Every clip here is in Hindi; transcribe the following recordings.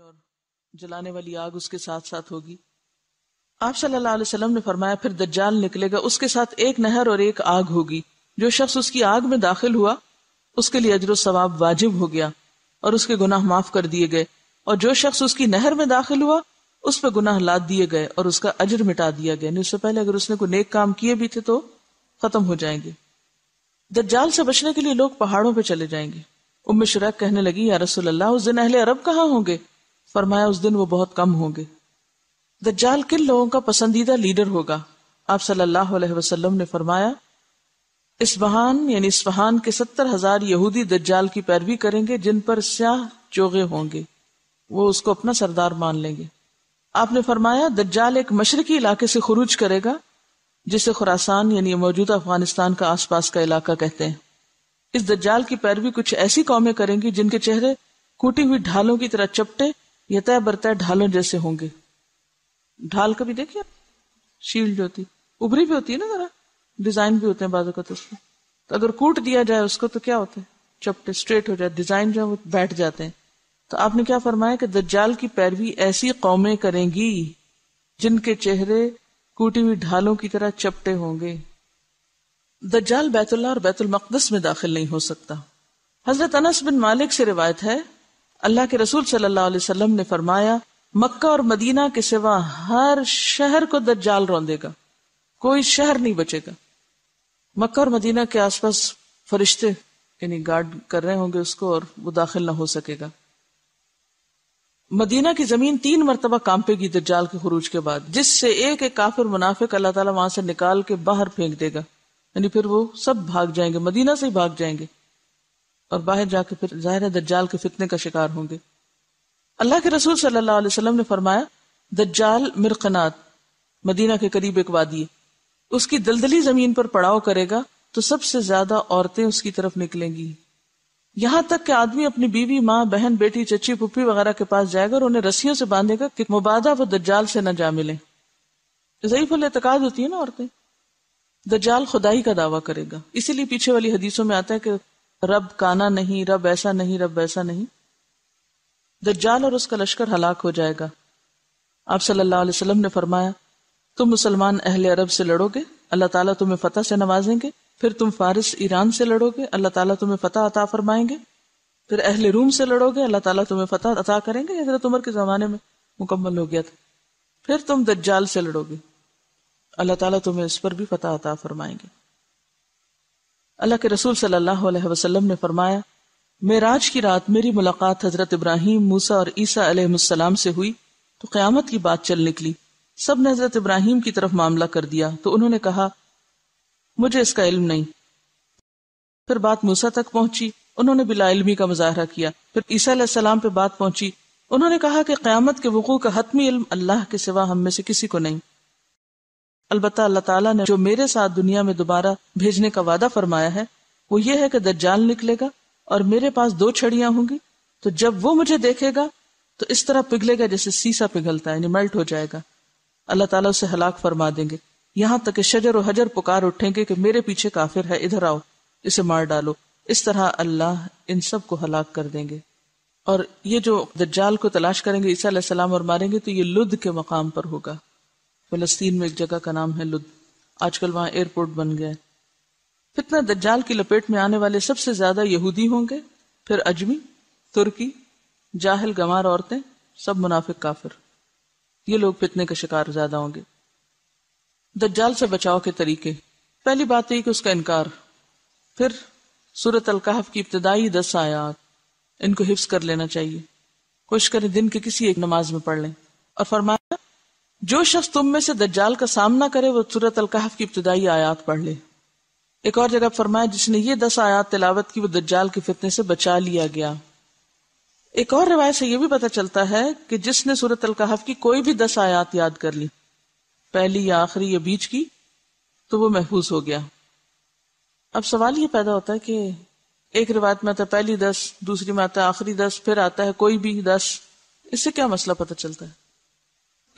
और जलाने वाली आग उसके साथ साथ होगी आप सल्लल्लाहु अलैहि वसल्लम ने फरमाया फिर दज्जाल निकलेगा उसके साथ एक नहर और एक आग होगी जो शख्स उसकी आग में दाखिल हुआ उसके लिए अजर सवाब वाजिब हो गया और उसके गुनाह माफ कर दिए गए और जो शख्स उसकी नहर में दाखिल हुआ उस पर गुनाह लाद दिए गए और उसका अजर मिटा दिया गया उससे पहले अगर उसने कोई नेक काम किए भी थे तो खत्म हो जाएंगे दज्जाल से बचने के लिए लोग पहाड़ों पर चले जाएंगे उम्मीद शराक कहने लगी या रसोल्ला उस दिन अहले अरब कहाँ होंगे फरमाया उस दिन वो बहुत कम होंगे दज्जाल किन लोगों का पसंदीदा लीडर होगा आप सल्लल्लाहु अलैहि वसल्लम ने फरमाया इसबहान यानी इसफहान के सत्तर हजार यहूदी दज्जाल की पैरवी करेंगे जिन पर स्याह चोगे होंगे वो उसको अपना सरदार मान लेंगे आपने फरमाया दज्जाल एक मशरकी इलाके से खुरूज करेगा जिसे खुरासान यानी मौजूदा अफगानिस्तान का आसपास का इलाका कहते हैं इस दज्जाल की पैरवी कुछ ऐसी कौमें करेंगी जिनके चेहरे कूटी हुई ढालों की तरह चपटे तय बरतः ढालों जैसे होंगे ढाल कभी देखिए शील्ड होती उभरी भी होती है ना जरा डिजाइन भी होते हैं बाजू का तो उसमें तो अगर कूट दिया जाए उसको तो क्या होते हैं चपटे स्ट्रेट हो जाए डिजाइन जो है वो बैठ जाते हैं तो आपने क्या फरमाया कि दज्जाल की पैरवी ऐसी कौमें करेंगी जिनके चेहरे कूटी हुई ढालों की तरह चपटे होंगे दज्जाल बैतुल्ला और बैतुल मकदस में दाखिल नहीं हो सकता हजरत अनस बिन मालिक से रिवायत है अल्लाह के रसूल सल्लल्लाहु अलैहि वसल्लम ने फरमाया मक्का और मदीना के सिवा हर शहर को दज्जाल रौंदेगा कोई शहर नहीं बचेगा मक्का और मदीना के आसपास फरिश्ते यानी गार्ड कर रहे होंगे उसको और वो दाखिल ना हो सकेगा मदीना की जमीन तीन मरतबा कांपेगी दज्जाल के खरूज के बाद जिससे एक एक काफिर मुनाफिक अल्लाह ताला वहां से निकाल के बाहर फेंक देगा यानी फिर वो सब भाग जाएंगे मदीना से ही भाग जाएंगे और बाहर जाके फिर जाहिर है दज्जाल के फितने का शिकार होंगे अल्लाह के रसूल सल्लल्लाहु अलैहि वसल्लम ने फरमाया दज्जाल मिरकनात मदीना के करीब एक वादी है उसकी दलदली जमीन पर पड़ाव करेगा तो सबसे ज्यादा औरतें उसकी तरफ निकलेंगी यहां तक कि आदमी अपनी बीवी माँ बहन बेटी चची पुप्पी वगैरह के पास जाएगा और उन्हें रस्सियों से बांधेगा कि मुबादा वो दज्जाल से न जा मिले जईफुल एतकाद होती है ना औरतें दज्जाल खुदाई का दावा करेगा इसीलिए पीछे वाली हदीसों में आता है कि रब काना नहीं रब ऐसा नहीं रब वैसा नहीं दज्जाल और उसका लश्कर हलाक हो जाएगा आप सल्लल्लाहु अलैहि वसल्लम ने फरमाया तुम मुसलमान अहले अरब से लड़ोगे अल्लाह ताला तुम्हें फतह से नवाजेंगे फिर तुम फारिस ईरान से लड़ोगे अल्लाह ताला तुम्हें फतह अता फरमाएंगे फिर अहले रूम से लड़ोगे अल्लाह ताला तुम्हें फतह अता करेंगे हजरत उमर के ज़माने में मुकम्मल हो गया था फिर तुम दज्जाल से लड़ोगे अल्लाह ताला तुम्हें इस पर भी फतह अता फरमाएंगे अल्लाह के रसूल सल्लल्लाहु अलैहि वसल्लम ने फरमाया मेराज की रात मेरी मुलाकात हजरत इब्राहिम मूसा और ईसा अलैहिस्सलाम से हुई तो क्यामत की बात चल निकली सब ने हजरत इब्राहिम की तरफ मामला कर दिया तो उन्होंने कहा मुझे इसका इल्म नहीं फिर बात मूसा तक पहुंची उन्होंने बिलाइलमी का मुजाहरा किया फिर ईसा अलैहिस्सलाम पे बात पहुंची उन्होंने कहा कि क्यामत के वकू का हतमी इल्म अल्लाह के सिवा हम में से किसी को नहीं अलबत् अल्लाह ताला ने जो मेरे साथ दुनिया में दोबारा भेजने का वादा फरमाया है वो ये है कि दज्जाल निकलेगा और मेरे पास दो छड़ियां होंगी तो जब वो मुझे देखेगा तो इस तरह पिघलेगा जैसे सीसा पिघलता है मेल्ट हो जाएगा अल्लाह ताला उसे हलाक फरमा देंगे यहां तक कि शजर और हजर पुकार उठेंगे कि मेरे पीछे काफिर है इधर आओ इसे मार डालो इस तरह अल्लाह इन सब को हलाक कर देंगे और ये जो दज्जाल को तलाश करेंगे ईसा सलाम और मारेंगे तो ये लुद के मकाम पर होगा फलस्तीन में एक जगह का नाम है लुद आजकल वहां एयरपोर्ट बन गया है फितना दज्जाल की लपेट में आने वाले सबसे ज्यादा यहूदी होंगे फिर अजमी तुर्की जाहिल गंवार औरतें सब मुनाफिक काफिर ये लोग फितने के शिकार ज्यादा होंगे दज्जाल से बचाव के तरीके पहली बात तो यही कि उसका इनकार फिर सूरत अलकाहफ की इब्तदाई दस आयात इनको हिफ्स कर लेना चाहिए कोशिश करें दिन के किसी एक नमाज में पढ़ लें और फरमाया जो शख्स तुम में से दज्जाल का सामना करे वो सूरत अलकहफ की इब्तदाई आयात पढ़ ले एक और जगह फरमाया जिसने ये दस आयात तिलावत की वो दज्जाल के फितने से बचा लिया गया एक और रिवायत से यह भी पता चलता है कि जिसने सूरत अलकहफ की कोई भी दस आयात याद कर ली पहली या आखिरी या बीच की तो वो महफूज हो गया अब सवाल ये पैदा होता है कि एक रिवायत में आता है पहली दस दूसरी में आता है आखिरी दस फिर आता है कोई भी दस इससे क्या मसला पता चलता है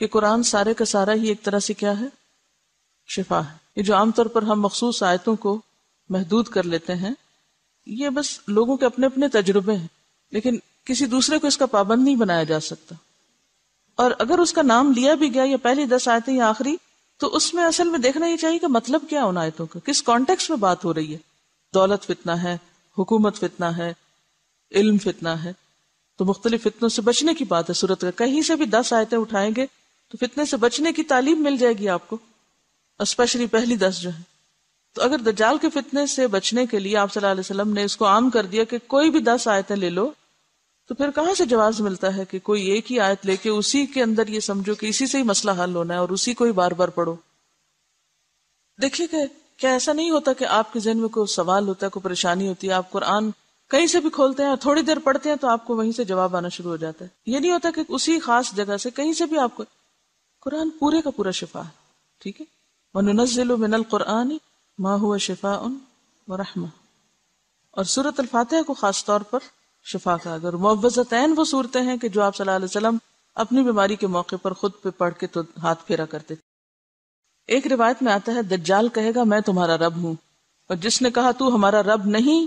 कि कुरान सारे का सारा ही एक तरह से क्या है शिफा है ये जो आमतौर पर हम मखसूस आयतों को महदूद कर लेते हैं ये बस लोगों के अपने अपने तजुर्बे हैं लेकिन किसी दूसरे को इसका पाबंद नहीं बनाया जा सकता और अगर उसका नाम लिया भी गया या पहली दस आयतें या आखिरी तो उसमें असल में देखना ही चाहिए कि मतलब क्या उन आयतों का किस कॉन्टेक्स्ट में बात हो रही है दौलत फितना है हुकूमत फितना है इल्म फितना है तो मुख्तलिफ फितनों से बचने की बात है सूरत का कहीं से भी दस आयतें उठाएंगे तो फितने से बचने की तालीम मिल जाएगी आपको स्पेशली पहली दस जो है तो अगर दजाल के फितने से बचने के लिए आप सल्लल्लाहु अलैहि वसल्लम ने इसको आम कर दिया कि कोई भी दस आयतें ले लो तो फिर कहां से जवाब मिलता है कि कोई एक ही आयत लेके उसी के अंदर ये समझो कि इसी से ही मसला हल होना है और उसी को ही बार बार पढ़ो देखिए कि क्या ऐसा नहीं होता कि आपके जहन में कोई सवाल होता है कोई परेशानी होती है आप कुरान कहीं से भी खोलते हैं थोड़ी देर पढ़ते हैं तो आपको वहीं से जवाब आना शुरू हो जाता है ये नहीं होता कि उसी खास जगह से कहीं से भी आपको कुरान पूरे का पूरा शिफा है ठीक है वनुनजिल मिनल कुरान मा हुआ शिफा उन वरहमा और सूरत अल को खास तौर पर शिफा का अगर मुआवजतैन वो सूरतें हैं कि जो आप सल्लल्लाहु अलैहि वसल्लम अपनी बीमारी के मौके पर खुद पे पढ़ के तो हाथ फेरा करते थे एक रिवायत में आता है दज्जाल कहेगा मैं तुम्हारा रब हूं और जिसने कहा तू हमारा रब नहीं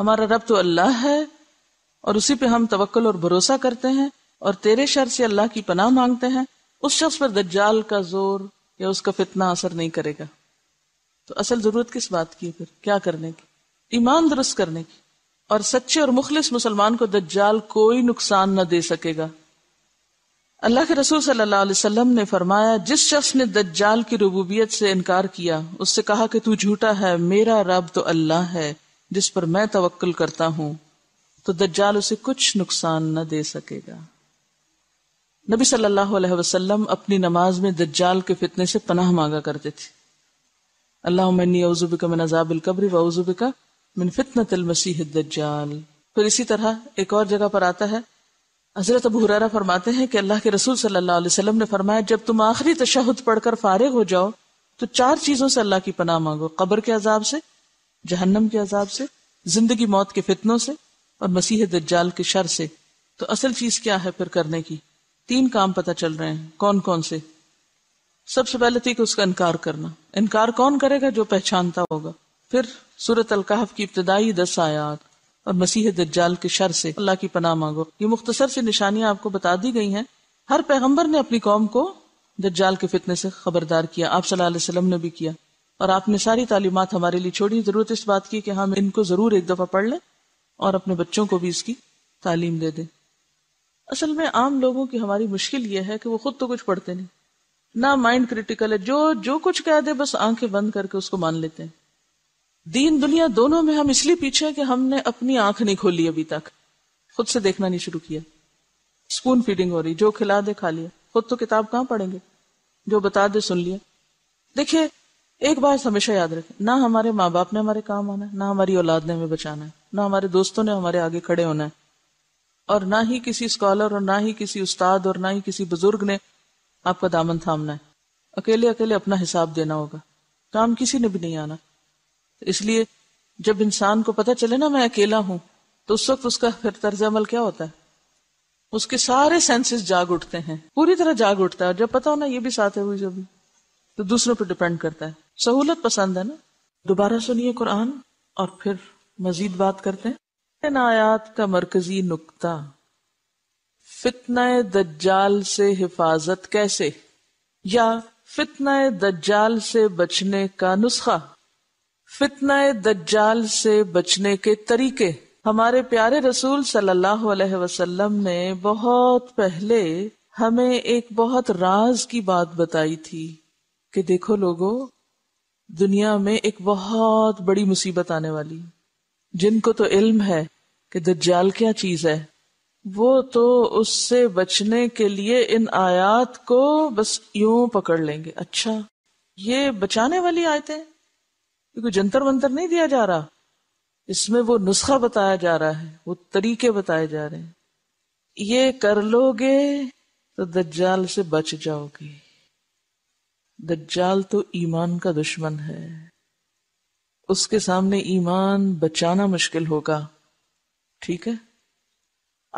हमारा रब तो अल्लाह है और उसी पे हम तवक्ल और भरोसा करते हैं और तेरे शर से अल्लाह की पनाह मांगते हैं उस शख्स पर दज्जाल का जोर या उसका फितना असर नहीं करेगा तो असल जरूरत किस बात की है फिर क्या करने की ईमान दुरुस्त करने की और सच्चे और मुखलिस मुसलमान को दज्जाल कोई नुकसान न दे सकेगा अल्लाह के रसूल सल्लल्लाहु अलैहि वसल्लम ने फरमाया जिस शख्स ने दज्जाल की रबूबियत से इनकार किया उससे कहा कि तू झूठा है मेरा रब तो अल्लाह है जिस पर मैं तवक्ल करता हूं तो दज्जाल उसे कुछ नुकसान न दे सकेगा नबी सल्लल्लाहु अलैहि वसल्लम अपनी नमाज में दज्जाल के फितने से पनाह मांगा करते थे अल्लाह का मिन मिन दज्जाल फिर इसी तरह एक और जगह पर आता है हजरत अबू हुरारा फरमाते हैं कि अल्लाह के रसूल सल्लल्लाहु अलैहि वसल्लम ने फरमाया जब तुम आखिरी तशहद पढ़कर फारिग हो जाओ तो चार चीजों से अल्लाह की पनाह मांगो कब्र के अजाब से जहन्नम के अजाब से जिंदगी मौत के फितनों से और मसीह दज्जाल के शर से तो असल चीज क्या है फिर करने की तीन काम पता चल रहे हैं कौन कौन से सबसे पहले थी तो कि उसका इनकार करना इनकार कौन करेगा जो पहचानता होगा फिर सूरत अलकाहफ की इब्तदाई दस आयात और मसीह दज्जाल के शर से अल्लाह की पनाह मांगो ये मुख्तसर सी निशानियां आपको बता दी गई हैं हर पैगंबर ने अपनी कौम को दज्जाल के फितने से खबरदार किया आप सल्लल्लाहु अलैहि वसल्लम ने भी किया और आपने सारी तालीमत हमारे लिए छोड़ी जरूरत इस बात की कि हम इनको जरूर एक दफा पढ़ लें और अपने बच्चों को भी इसकी तालीम दे दें असल में आम लोगों की हमारी मुश्किल यह है कि वो खुद तो कुछ पढ़ते नहीं ना माइंड क्रिटिकल है जो जो कुछ कह दे बस आंखें बंद करके उसको मान लेते हैं दीन दुनिया दोनों में हम इसलिए पीछे हैं कि हमने अपनी आंख नहीं खोली अभी तक खुद से देखना नहीं शुरू किया स्पून फीडिंग हो रही जो खिला दे खा लिया खुद तो किताब कहां पढ़ेंगे जो बता दे सुन लिया देखिए एक बात हमेशा याद रखें ना हमारे माँ बाप ने हमारे काम आना है ना हमारी औलाद ने हमें बचाना है ना हमारे दोस्तों ने हमारे आगे खड़े होना है और ना ही किसी स्कॉलर और ना ही किसी उस्ताद और ना ही किसी बुजुर्ग ने आपका दामन थामना है अकेले अकेले अपना हिसाब देना होगा काम किसी ने भी नहीं आना तो इसलिए जब इंसान को पता चले ना मैं अकेला हूं तो उस वक्त उसका फिर तर्ज अमल क्या होता है उसके सारे सेंसेस जाग उठते हैं पूरी तरह जाग उठता है जब पता हो ना ये भी साथ है जब तो दूसरों पर डिपेंड करता है सहूलत पसंद है ना दोबारा सुनिए कुरान और फिर मजीद बात करते हैं इन आयात का मरकजी नुकता फितना दज्जाल से हिफाजत कैसे या फितना दज्जाल से बचने का नुस्खा फितना दज्जाल से बचने के तरीके हमारे प्यारे रसूल सल्लल्लाहु अलैहि वसल्लम ने बहुत पहले हमें एक बहुत राज की बात बताई थी कि देखो लोगो दुनिया में एक बहुत बड़ी मुसीबत आने वाली जिनको तो इल्म है कि दज्जाल क्या चीज है वो तो उससे बचने के लिए इन आयात को बस यूं पकड़ लेंगे अच्छा ये बचाने वाली आयतें क्योंकि जंतर मंतर नहीं दिया जा रहा इसमें वो नुस्खा बताया जा रहा है वो तरीके बताए जा रहे हैं ये कर लोगे तो दज्जाल से बच जाओगे दज्जाल तो ईमान का दुश्मन है उसके सामने ईमान बचाना मुश्किल होगा ठीक है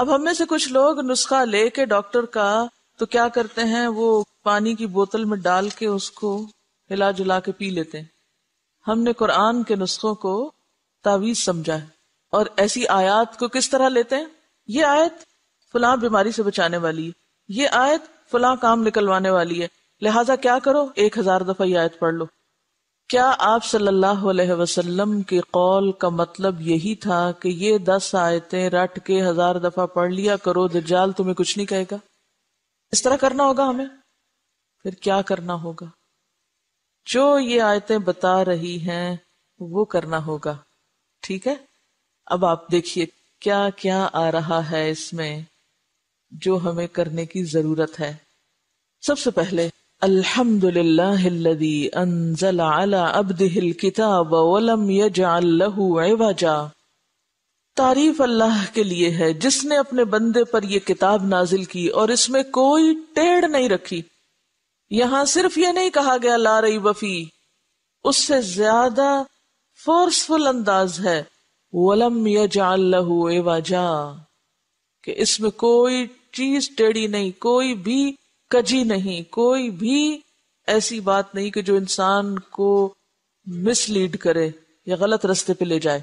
अब हम में से कुछ लोग नुस्खा लेके डॉक्टर का तो क्या करते हैं वो पानी की बोतल में डाल के उसको हिला जुला के पी लेते हैं हमने कुरान के नुस्खों को तावीज समझा है और ऐसी आयत को किस तरह लेते हैं ये आयत फुला बीमारी से बचाने वाली है ये आयत फुला काम निकलवाने वाली है लिहाजा क्या करो एक हजार दफा ये आयत पढ़ लो क्या आप सल्लल्लाहु अलैहि वसल्लम के कौल का मतलब यही था कि ये दस आयतें रट के हजार दफा पढ़ लिया करो दज्जाल तुम्हें कुछ नहीं कहेगा इस तरह करना होगा हमें फिर क्या करना होगा जो ये आयतें बता रही हैं वो करना होगा ठीक है अब आप देखिए क्या क्या आ रहा है इसमें जो हमें करने की जरूरत है सबसे पहले الحمد لله الذي انزل على عبده الكتاب ولم يجعل له عوجا तारीफ अल्लाह के लिए है जिसने अपने बंदे पर यह किताब नाजिल की और इसमें कोई टेढ़ नहीं रखी यहां सिर्फ ये नहीं कहा गया ला रही वफी उससे ज्यादा फोर्सफुल अंदाज है वलम यजाल लहू एवाजा कि इसमें कोई चीज टेढ़ी नहीं कोई भी कजी नहीं कोई भी ऐसी बात नहीं कि जो इंसान को मिसलीड करे या गलत रास्ते पे ले जाए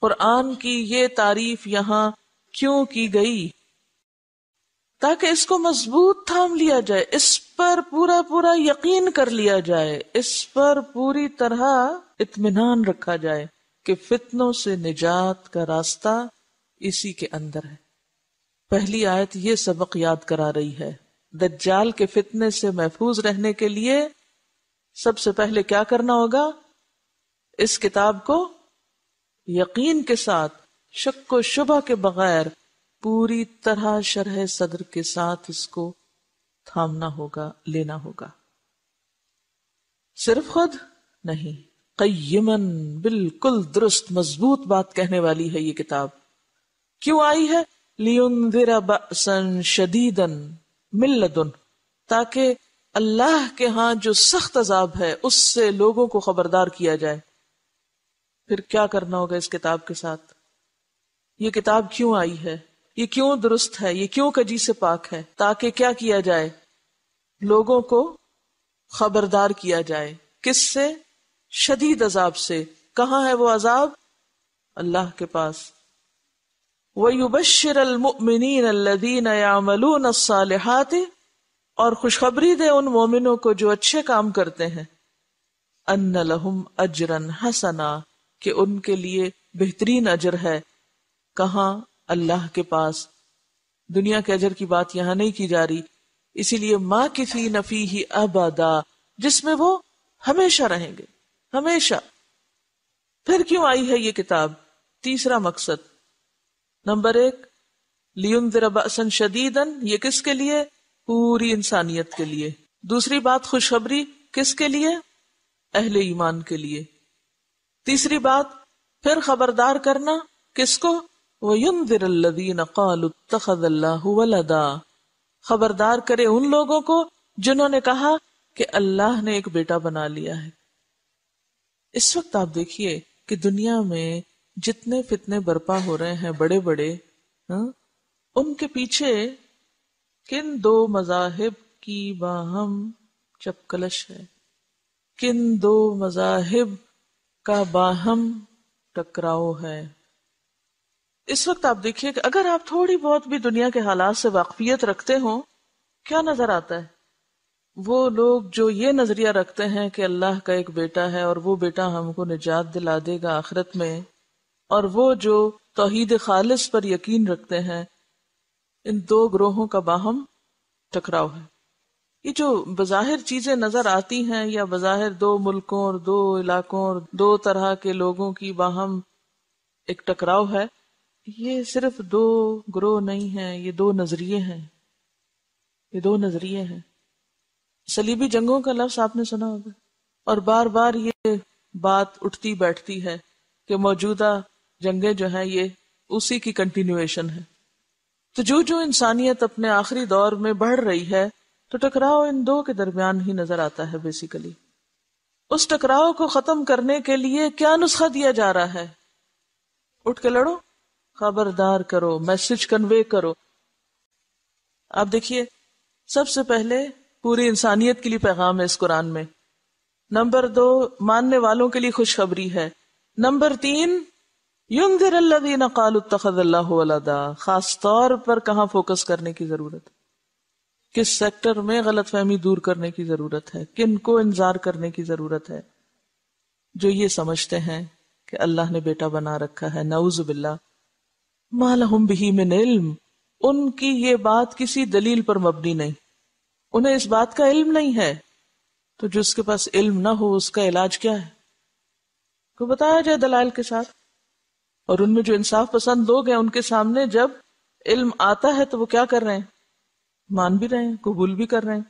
कुरान की ये तारीफ यहां क्यों की गई ताकि इसको मजबूत थाम लिया जाए इस पर पूरा पूरा यकीन कर लिया जाए इस पर पूरी तरह इत्मीनान रखा जाए कि फितनों से निजात का रास्ता इसी के अंदर है पहली आयत ये सबक याद करा रही है दज्जाल के फितने से महफूज रहने के लिए सबसे पहले क्या करना होगा इस किताब को यकीन के साथ शक को शुभ के बगैर पूरी तरह शरह सदर के साथ इसको थामना होगा लेना होगा सिर्फ खुद नहीं कयमन बिल्कुल दुरुस्त मजबूत बात कहने वाली है ये किताब क्यों आई है बसन शदीदन मिल्लतुन ताकि अल्लाह के हाँ जो सख्त अजाब है उससे लोगों को खबरदार किया जाए फिर क्या करना होगा इस किताब के साथ ये किताब क्यों आई है ये क्यों दुरुस्त है ये क्यों कजी से पाक है ताकि क्या किया जाए लोगों को खबरदार किया जाए किससे शदीद अजाब से कहाँ है वो अजाब अल्लाह के पास वयुबशर अलमिन अल्लदीन यामलून सालहत और खुशखबरी दे उन मोमिनों को जो अच्छे काम करते हैं अन्न लहुम अजरन हसना कि उनके लिए बेहतरीन अजर है कहा अल्लाह के पास दुनिया के अजर की बात यहां नहीं की जा रही इसीलिए माँ की फी नफी ही अबादा जिसमें वो हमेशा रहेंगे हमेशा फिर क्यों आई है ये किताब तीसरा मकसद नंबर एक लियुन शदीदन ये किसके लिए पूरी इंसानियत के लिए दूसरी बात खुशखबरी किसके लिए अहले ईमान के लिए तीसरी बात फिर खबरदार करना किसको वलदा खबरदार करे उन लोगों को जिन्होंने कहा कि अल्लाह ने एक बेटा बना लिया है इस वक्त आप देखिए कि दुनिया में जितने फितने बर्पा हो रहे हैं बड़े बड़े हा? उनके पीछे किन दो मजाहिब की बाहम चपकलश है किन दो मजाहिब का बाहम टकराव है इस वक्त आप देखिए कि अगर आप थोड़ी बहुत भी दुनिया के हालात से वाकफियत रखते हो क्या नजर आता है वो लोग जो ये नजरिया रखते हैं कि अल्लाह का एक बेटा है और वो बेटा हमको निजात दिला देगा आखिरत में और वो जो तोहद खालिस पर यकीन रखते हैं इन दो ग्रोहों का बाहम टकराव है ये जो बाहिर चीजें नजर आती हैं या बज़ाहिर दो मुल्कों और दो इलाकों और दो तरह के लोगों की बाहम एक टकराव है ये सिर्फ दो ग्रोह नहीं है ये दो नजरिए हैं ये दो नजरिए हैं सलीबी जंगों का लफ्ज आपने सुना होगा और बार बार ये बात उठती बैठती है कि मौजूदा जंगें जो हैं ये उसी की कंटिन्यूएशन है तो जो जो इंसानियत अपने आखिरी दौर में बढ़ रही है तो टकराव इन दो के दरमियान ही नजर आता है बेसिकली उस टकराव को खत्म करने के लिए क्या नुस्खा दिया जा रहा है उठ के लड़ो खबरदार करो मैसेज कन्वे करो आप देखिए सबसे पहले पूरी इंसानियत के लिए पैगाम है इस कुरान में नंबर दो मानने वालों के लिए खुशखबरी है नंबर तीन युंजिर अल्लादीन कालू तखद अल्लाह वलदा खास तौर पर कहा फोकस करने की जरूरत किस सेक्टर में गलत फहमी दूर करने की जरूरत है किन को इंतजार करने की जरूरत है जो ये समझते हैं कि अल्लाह ने बेटा बना रखा है नऊज बिल्ला मालहम बिही में इल्म उनकी ये बात किसी दलील पर मबनी नहीं उन्हें इस बात का इल्म नहीं है तो जिसके पास इल्म ना हो उसका इलाज क्या है को बताया जाए दलाल के साथ और उनमें जो इंसाफ पसंद लोग हैं उनके सामने जब इल्म आता है तो वो क्या कर रहे हैं मान भी रहे हैं कबूल भी कर रहे हैं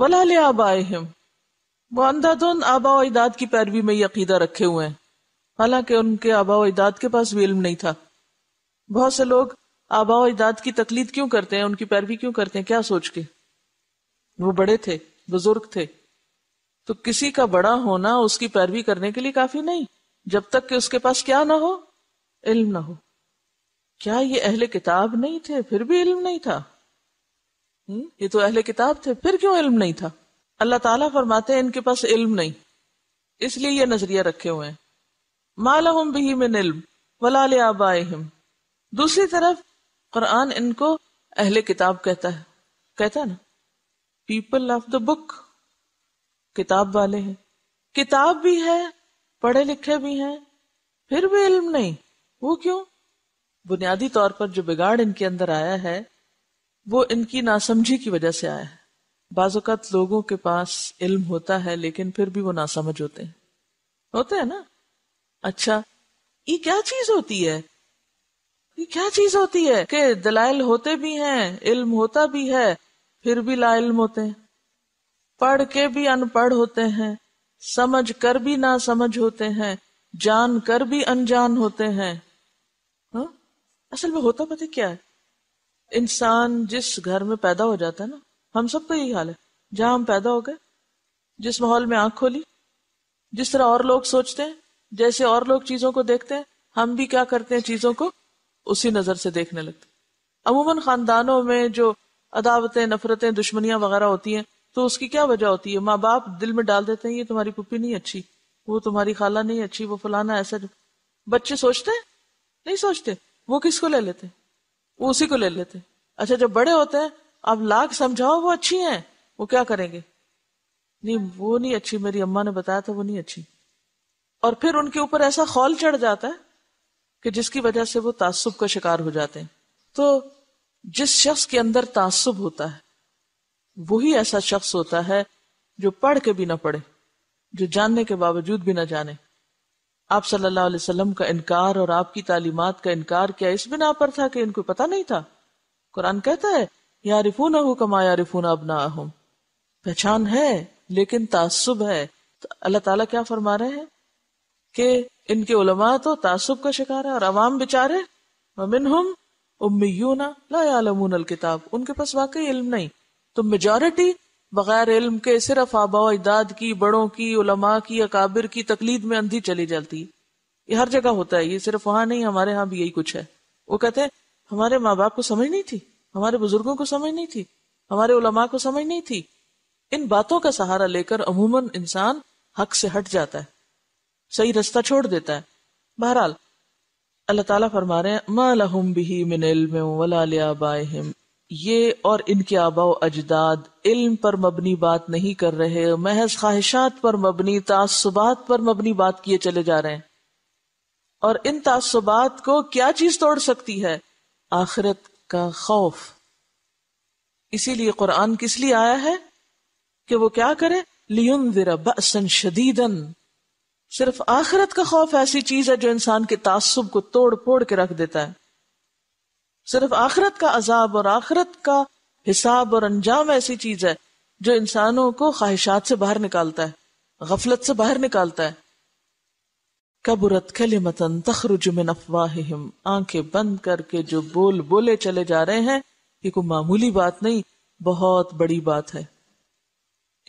वला ले आबाए हिम वो अंधाधुन आबाओ इदाद की पैरवी में यकीदा रखे हुए हैं हालांकि उनके आबा इदाद के पास भी इल्म नहीं था बहुत से लोग आबाओ इदाद की तकलीद क्यों करते हैं उनकी पैरवी क्यों करते हैं क्या सोच के वो बड़े थे बुजुर्ग थे तो किसी का बड़ा होना उसकी पैरवी करने के लिए काफी नहीं जब तक कि उसके पास क्या ना हो इल्म ना हो क्या ये अहले किताब नहीं थे फिर भी इल्म नहीं था हुँ? हम्म? ये तो अहले किताब थे फिर क्यों इल्म नहीं था अल्लाह ताला फरमाते हैं इनके पास इल्म नहीं इसलिए ये नजरिया रखे हुए हैं मालहम भी मिन इल्म वला आबाहिम दूसरी तरफ कुरान इनको अहले किताब कहता है कहता है ना पीपल ऑफ द बुक किताब वाले हैं किताब भी है पढ़े लिखे भी हैं फिर भी इल्म नहीं वो क्यों बुनियादी तौर पर जो बिगाड़ इनके अंदर आया है वो इनकी नासमझी की वजह से आया है बाज़त लोगों के पास इल्म होता है लेकिन फिर भी वो नासमझ होते हैं होते हैं ना अच्छा ये क्या चीज होती है ये क्या चीज होती है कि दलाइल होते भी हैं इल्म होता भी है फिर भी ला इल्म होते हैं पढ़ के भी अनपढ़ होते हैं समझ कर भी ना समझ होते हैं जान कर भी अनजान होते हैं हा? असल में होता पता क्या है इंसान जिस घर में पैदा हो जाता है ना हम का यही हाल है जहां हम पैदा हो गए जिस माहौल में आंख खोली जिस तरह और लोग सोचते हैं जैसे और लोग चीजों को देखते हैं हम भी क्या करते हैं चीजों को उसी नजर से देखने लगते अमूमन खानदानों में जो अदावतें नफरतें दुश्मनियां वगैरह होती हैं तो उसकी क्या वजह होती है माँ बाप दिल में डाल देते हैं ये तुम्हारी पुप्पी नहीं अच्छी वो तुम्हारी खाला नहीं अच्छी वो फलाना ऐसा बच्चे सोचते हैं नहीं सोचते वो किसको ले लेते वो उसी को ले लेते अच्छा जब बड़े होते हैं आप लाख समझाओ वो अच्छी हैं वो क्या करेंगे नहीं वो नहीं अच्छी मेरी अम्मा ने बताया था वो नहीं अच्छी और फिर उनके ऊपर ऐसा खौल चढ़ जाता है कि जिसकी वजह से वो तासुब का शिकार हो जाते हैं तो जिस शख्स के अंदर तासुब होता है वही ऐसा शख्स होता है जो पढ़ के भी ना पढ़े जो जानने के बावजूद भी ना जाने आप सल्लल्लाहु अलैहि वसल्लम का इनकार और आपकी तालीमात का इनकार क्या इस बिना पर था कि इनको पता नहीं था कुरान कहता है यारिफून हो कमा यारिफून अब ना पहचान है लेकिन तासुब है तो अल्लाह ताला क्या फरमा रहे हैं कि इनके उलमा तो तासुब का शिकार है और अवाम बेचारे ममिन हम उम्मीयूना ला यालमून किताब उनके पास वाकई इल्म नहीं तो मेजॉरिटी बगैर इल्म के सिर्फ आबा इदाद की बड़ों की उलमा की अकाबिर की तकलीद में अंधी चली जाती है ये हर जगह होता है ये सिर्फ वहां नहीं हमारे यहाँ भी यही कुछ है वो कहते हैं हमारे माँ बाप को समझ नहीं थी हमारे बुजुर्गों को समझ नहीं थी हमारे उलमा को समझ नहीं थी इन बातों का सहारा लेकर अमूमन इंसान हक से हट जाता है सही रास्ता छोड़ देता है बहरहाल अल्लाह ताला फरमा रहे हैं मा लहुम बिही मिन इल्म वला लिआबाइहिम ये और इनके आबाओ अजदाद इल्म पर मबनी बात नहीं कर रहे महज ख्वाहिशात पर मबनी तासुबात पर मबनी बात किए चले जा रहे हैं और इन तासुबात को क्या चीज तोड़ सकती है आखिरत का खौफ इसीलिए कुरान किस लिए आया है कि वो क्या करे लियुन बसन शदीदन सिर्फ आखिरत का खौफ ऐसी चीज है जो इंसान के तासुब को तोड़ फोड़ के रख देता है सिर्फ आखरत का अजाब और आखरत का हिसाब और अंजाम ऐसी चीज है जो इंसानों को ख्वाहिशात से बाहर निकालता है गफलत से बाहर निकालता है कबुरत खले मतन तखरुजुमिन अफवाहिम आंखें बंद करके जो बोल बोले चले जा रहे हैं ये कोई मामूली बात नहीं बहुत बड़ी बात है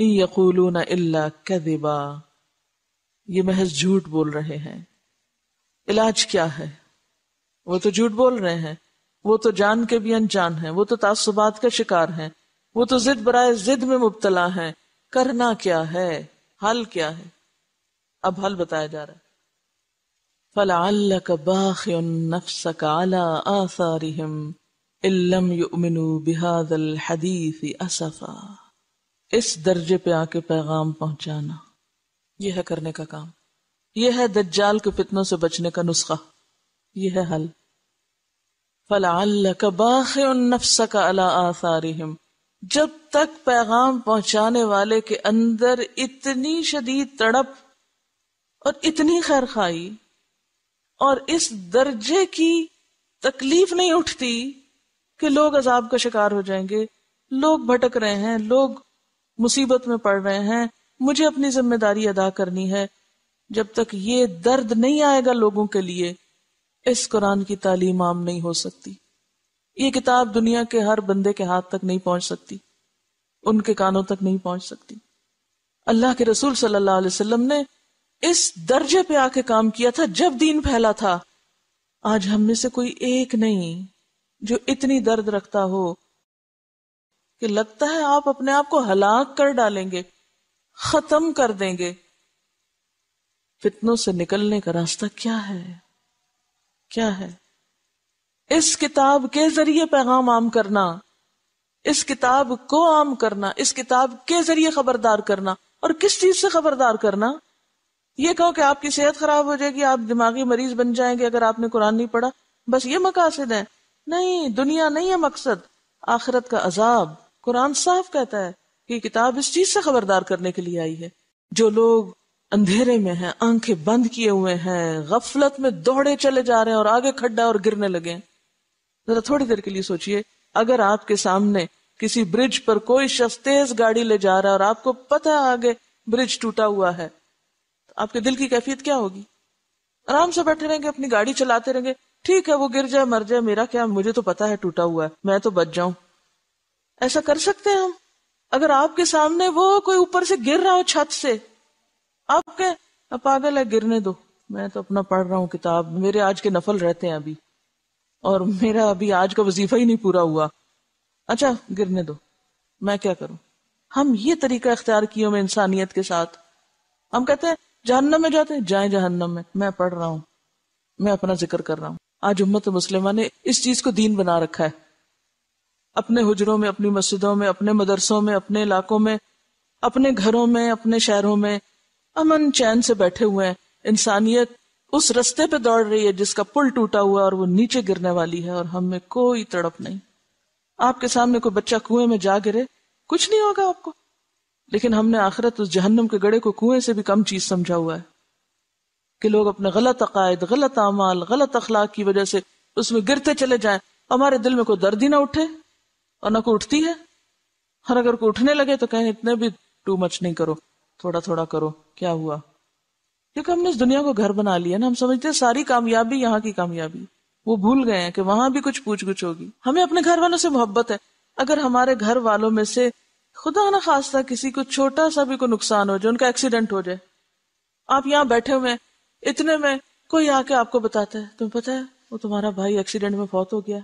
यकूलून इल्ला कदिबा ये महज झूठ बोल रहे हैं इलाज क्या है वो तो झूठ बोल रहे हैं वो तो जान के भी अनजान है वो तो तासुबात का शिकार है वो तो जिद बरए जिद में मुबतला है करना क्या है हल क्या है अब हल बताया जा रहा है इस दर्जे पे आके पैगाम पहुंचाना यह है करने का काम यह है दज्जाल के फितनों से बचने का नुस्खा यह है हल फलाक बाख का जब तक पैगाम पहुंचाने वाले के अंदर इतनी शदीद तड़प और इतनी खैर खाई और इस दर्जे की तकलीफ नहीं उठती कि लोग अजाब का शिकार हो जाएंगे लोग भटक रहे हैं लोग मुसीबत में पड़ रहे हैं मुझे अपनी जिम्मेदारी अदा करनी है जब तक ये दर्द नहीं आएगा लोगों के लिए इस कुरान की तालीम आम नहीं हो सकती ये किताब दुनिया के हर बंदे के हाथ तक नहीं पहुंच सकती उनके कानों तक नहीं पहुंच सकती अल्लाह के रसूल सल्लल्लाहु अलैहि वसल्लम ने इस दर्जे पे आके काम किया था जब दीन फैला था आज हम में से कोई एक नहीं जो इतनी दर्द रखता हो कि लगता है आप अपने आप को हलाक कर डालेंगे खत्म कर देंगे फितनों से निकलने का रास्ता क्या है क्या है इस किताब के जरिए पैगाम आम करना इस किताब को आम करना इस किताब के जरिए खबरदार करना और किस चीज से खबरदार करना ये कहो कि आपकी सेहत खराब हो जाएगी आप दिमागी मरीज बन जाएंगे अगर आपने कुरान नहीं पढ़ा बस ये मकासद है नहीं दुनिया नहीं है मकसद आखिरत का अजाब कुरान साफ कहता है कि किताब इस चीज से खबरदार करने के लिए आई है जो लोग अंधेरे में हैं आंखें बंद किए हुए हैं गफलत में दौड़े चले जा रहे हैं और आगे खड्डा और गिरने लगे जरा थोड़ी देर के लिए सोचिए अगर आपके सामने किसी ब्रिज पर कोई शख्स तेज गाड़ी ले जा रहा है और आपको पता है आगे ब्रिज टूटा हुआ है तो आपके दिल की कैफियत क्या होगी आराम से बैठे रहेंगे अपनी गाड़ी चलाते रहेंगे ठीक है वो गिर जाए मर जाए मेरा क्या मुझे तो पता है टूटा हुआ है मैं तो बच जाऊं ऐसा कर सकते हैं हम अगर आपके सामने वो कोई ऊपर से गिर रहा हो छत से आप के पागल है गिरने दो मैं तो अपना पढ़ रहा हूँ किताब मेरे आज के नफल रहते हैं अभी और मेरा अभी आज का वजीफा ही नहीं पूरा हुआ अच्छा गिरने दो मैं क्या करूं हम ये तरीका इख्तियार किए हुए इंसानियत के साथ हम कहते हैं जहन्नम में जाते हैं जाए जहन्नम में मैं पढ़ रहा हूँ मैं अपना जिक्र कर रहा हूँ आज उम्मत मुस्लिमा ने इस चीज को दीन बना रखा है अपने हुजरों में अपनी मस्जिदों में अपने मदरसों में अपने इलाकों में अपने घरों में अपने शहरों में अमन चैन से बैठे हुए हैं इंसानियत उस रस्ते पे दौड़ रही है जिसका पुल टूटा हुआ और वो नीचे गिरने वाली है और हमें कोई तड़प नहीं आपके सामने कोई बच्चा कुएं में जा गिरे कुछ नहीं होगा आपको लेकिन हमने आखिरत उस जहन्नम के गड़े को कुएं से भी कम चीज समझा हुआ है कि लोग अपने गलत अकायद गलत अमाल गलत अखलाक की वजह से उसमें गिरते चले जाए हमारे दिल में कोई दर्द ही ना उठे और ना कोई उठती है और अगर कोई उठने लगे तो कहें इतने भी टू मच नहीं करो थोड़ा थोड़ा करो क्या हुआ क्योंकि हमने इस दुनिया को घर बना लिया ना हम समझते हैं सारी कामयाबी यहाँ की कामयाबी वो भूल गए हैं कि वहां भी कुछ पूछ गुछ होगी हमें अपने घर वालों से मोहब्बत है अगर हमारे घर वालों में से खुदा ना खास्ता किसी को छोटा सा भी कोई नुकसान हो जाए उनका एक्सीडेंट हो जाए आप यहाँ बैठे हुए इतने में कोई आके आपको बताता है तुम्हें पता है वो तुम्हारा भाई एक्सीडेंट में फौत हो गया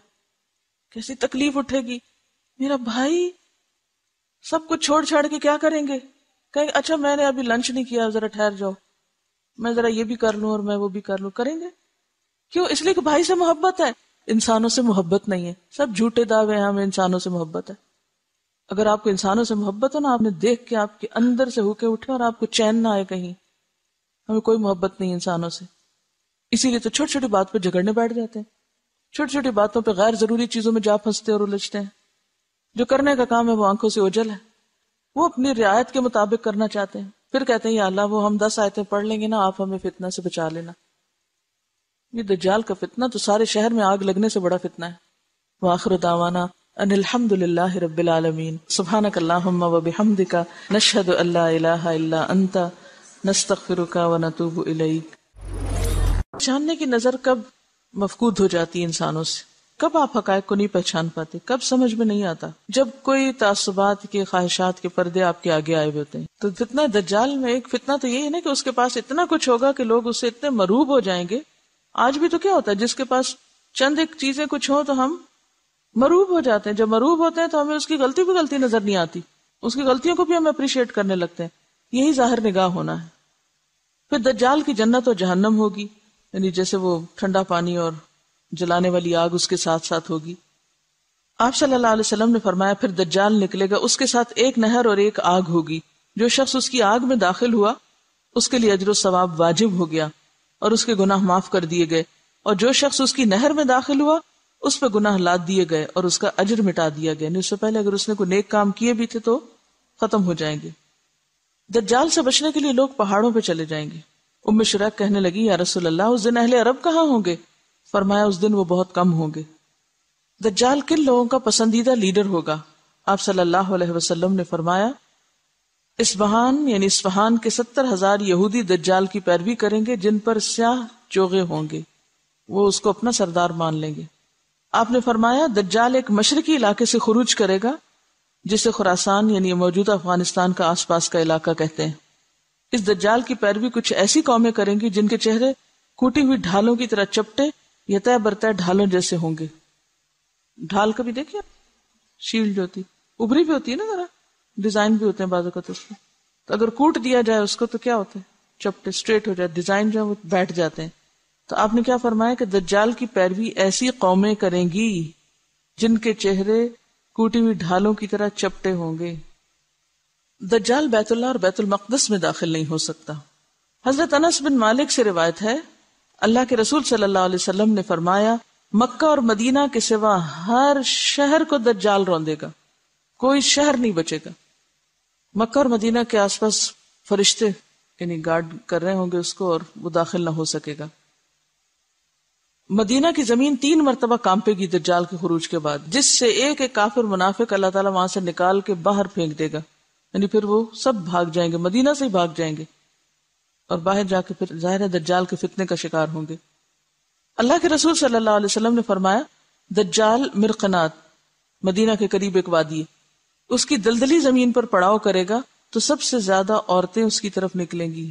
कैसी तकलीफ उठेगी मेरा भाई सब कुछ छोड़ छाड़ के क्या करेंगे कहेंगे अच्छा मैंने अभी लंच नहीं किया जरा ठहर जाओ मैं जरा ये भी कर लूं और मैं वो भी कर लूं करेंगे क्यों इसलिए कि भाई से मोहब्बत है इंसानों से मोहब्बत नहीं है सब झूठे दावे हैं हमें इंसानों से मोहब्बत है अगर आपको इंसानों से मोहब्बत हो ना आपने देख के आपके अंदर से होके उठे और आपको चैन ना आए कहीं हमें कोई मोहब्बत नहीं इंसानों से इसीलिए तो छोटी छोटी बात पर झगड़ने बैठ जाते हैं छोटी छोटी बातों पर गैर जरूरी चीजों में जा फंसते और उलझते हैं जो करने का काम है वो आंखों से ओझल है वो अपनी रियायत के मुताबिक करना चाहते हैं फिर कहते हैं अल्लाह वो हम दस आयतें पढ़ लेंगे ना आप हमें फितना से बचा लेना ये दज्जाल का फितना तो सारे शहर में आग लगने से बड़ा फितना है वह आखिर दावाना अनिलहमदुल्ला रबीआलमीन सुबहानक अल्लाहुम्मा व बिहमदिका नशहदु अल्ला इलाहा इल्ला अंता नस्तगफिरुका व नतूबु इलैक जानने की नजर कब मफकूद हो जाती है इंसानों से कब आप हकायक को नहीं पहचान पाते कब समझ में नहीं आता जब कोई तासुबात के ख्वाहिशात के पर्दे आपके आगे आए होते हैं तो फितना दज्जाल में एक फितना तो यही है ना कि उसके पास इतना कुछ होगा कि लोग उससे इतने मरूब हो जाएंगे आज भी तो क्या होता है जिसके पास चंद एक चीजें कुछ हो तो हम मरूब हो जाते हैं जब मरूब होते हैं तो हमें उसकी गलती भी गलती नजर नहीं आती उसकी गलतियों को भी हम अप्रिशिएट करने लगते हैं यही जाहिर निगाह होना है फिर दज्जाल की जन्नत और जहन्नम होगी यानी जैसे वो ठंडा पानी और जलाने वाली आग उसके साथ साथ होगी आप सल्लल्लाहु अलैहि वसल्लम ने फरमाया फिर दज्जाल निकलेगा उसके साथ एक नहर और एक आग होगी जो शख्स उसकी आग में दाखिल हुआ उसके लिए अजर सवाब वाजिब हो गया और उसके गुनाह माफ कर दिए गए और जो शख्स उसकी नहर में दाखिल हुआ उस पर गुनाह लाद दिए गए और उसका अजर मिटा दिया गया उससे पहले अगर उसने कोई नेक काम किए भी थे तो खत्म हो जाएंगे दज्जाल से बचने के लिए लोग पहाड़ों पर चले जाएंगे उम्म शराक कहने लगी या रसोल्ला उस दिन अहले अरब कहाँ होंगे फरमाया उस दिन वो बहुत कम होंगे दज्जाल किन लोगों का पसंदीदा लीडर होगा आप सल्लल्लाहु अलैहि वसल्लम ने फरमाया इसबहान यानी इसफहान के सत्तर हजार यहूदी दज्जाल की पैरवी करेंगे जिन पर स्याह चोगे होंगे वो उसको अपना सरदार मान लेंगे आपने फरमाया दज्जाल एक मशरकी इलाके से खरूज करेगा जिसे खुरासान यानी मौजूदा अफगानिस्तान का आसपास का इलाका कहते हैं इस दज्जाल की पैरवी कुछ ऐसी कौमें करेंगी जिनके चेहरे कूटी हुई ढालों की तरह चपटे तय बरतः ढालों जैसे होंगे ढाल कभी देखिए शील्ड जो होती उभरी भी होती है ना जरा डिजाइन भी होते हैं बाजू का तो उसमें तो अगर कूट दिया जाए उसको तो क्या होता है चपटे स्ट्रेट हो जाए डिजाइन जो है वो बैठ जाते हैं तो आपने क्या फरमाया कि दज्जाल की पैरवी ऐसी कौमें करेंगी जिनके चेहरे कूटी हुई ढालों की तरह चपटे होंगे दज्जाल बैतुल्ला और बैतुल मकदस में दाखिल नहीं हो सकता हजरत अनस बिन मालिक से रिवायत है अल्लाह के रसूल सल्लल्लाहु अलैहि वसल्लम ने फरमाया मक्का और मदीना के सिवा हर शहर को दज्जाल रौंदेगा कोई शहर नहीं बचेगा मक्का और मदीना के आसपास फरिश्ते यानी गार्ड कर रहे होंगे उसको और वो दाखिल ना हो सकेगा मदीना की जमीन तीन मरतबा कांपेगी दज्जाल के खरूज के बाद जिससे एक एक काफिर मुनाफिक अल्लाह ताला वहां से निकाल के बाहर फेंक देगा यानी फिर वो सब भाग जाएंगे मदीना से ही भाग जाएंगे और बाहर जाके फिर जाहिर दज्जाल के फितने का शिकार होंगे अल्लाह के रसूल सल्लल्लाहु अलैहि वसल्लम ने फरमाया दज्जाल मिरकनात मदीना के करीब एक वादी उसकी दलदली जमीन पर पड़ाव करेगा तो सबसे ज्यादा औरतें उसकी तरफ निकलेंगी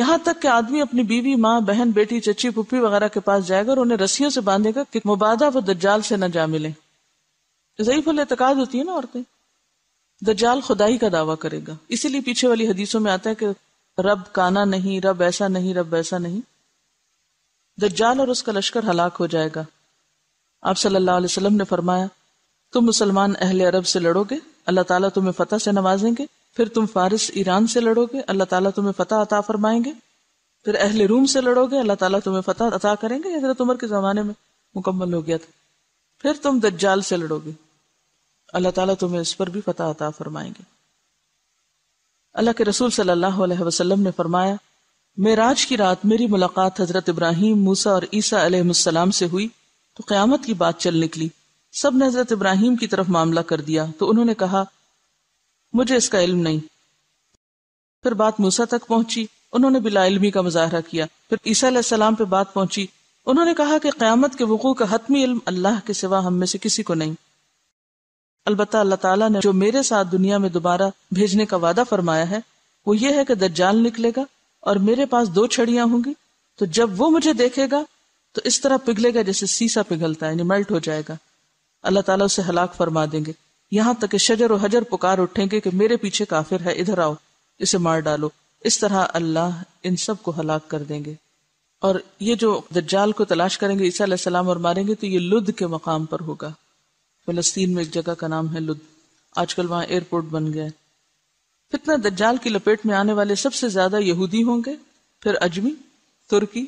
यहां तक कि आदमी अपनी बीवी माँ बहन बेटी चची पुप्पी वगैरह के पास जाएगा और उन्हें रस्सियों से बांधेगा कि मुबादा वो दज्जाल से न जा मिले जयीफुल एतकाद होती है ना औरतें दज्जाल खुदाई का दावा करेगा इसीलिए पीछे वाली हदीसों में आता है कि रब काना नहीं रब ऐसा नहीं रब वैसा नहीं दज्जाल और उसका लश्कर हलाक हो जाएगा आप सल्लल्लाहु अलैहि वसल्लम ने फरमाया तुम मुसलमान अहले अरब से लड़ोगे अल्लाह ताला तुम्हें फतह से नवाजेंगे फिर तुम फारिस ईरान से लड़ोगे अल्लाह ताला तुम्हें फतह अता फरमाएंगे फिर अहले रूम से लड़ोगे अल्लाह ताला तुम्हें फतह अता करेंगे हजरत उमर के जमाने में मुकम्मल हो गया था फिर तुम दज्जाल से लड़ोगे अल्लाह ताला तुम्हें इस पर भी फतह अता फरमाएंगे अल्लाह के रसूल सल्लल्लाहु अलैहि वसल्लम ने फरमाया मेराज की रात मेरी मुलाकात हजरत इब्राहिम मूसा और ईसा अलैहिस्सलाम से हुई तो क्यामत की बात चल निकली सब ने हजरत इब्राहिम की तरफ मामला कर दिया तो उन्होंने कहा मुझे इसका इल्म नहीं फिर बात मूसा तक पहुंची उन्होंने बिलाइलमी का मुजाहरा किया फिर ईसा पे बात पहुंची उन्होंने कहा कि क्यामत के वकू का हतमी इल्म अल्लाह के सिवा हम में से किसी को नहीं अलबत् अल्लाह ताला ने जो मेरे साथ दुनिया में दोबारा भेजने का वादा फरमाया है वो ये है कि दज्जाल निकलेगा और मेरे पास दो छड़ियां होंगी तो जब वो मुझे देखेगा तो इस तरह पिघलेगा जैसे सीसा पिघलता है मेल्ट हो जाएगा अल्लाह ताला उसे हलाक फरमा देंगे यहाँ तक शजर और हजर पुकार उठेंगे कि मेरे पीछे काफिर है इधर आओ इसे मार डालो इस तरह अल्लाह इन सब को हलाक कर देंगे और ये जो दज्जाल को तलाश करेंगे ईसा और मारेंगे तो ये लुद के मकाम पर होगा फलस्तीन में एक जगह का नाम है लुद आजकल वहां एयरपोर्ट बन गया है फितना दज्जाल की लपेट में आने वाले सबसे ज्यादा यहूदी होंगे फिर अजमी तुर्की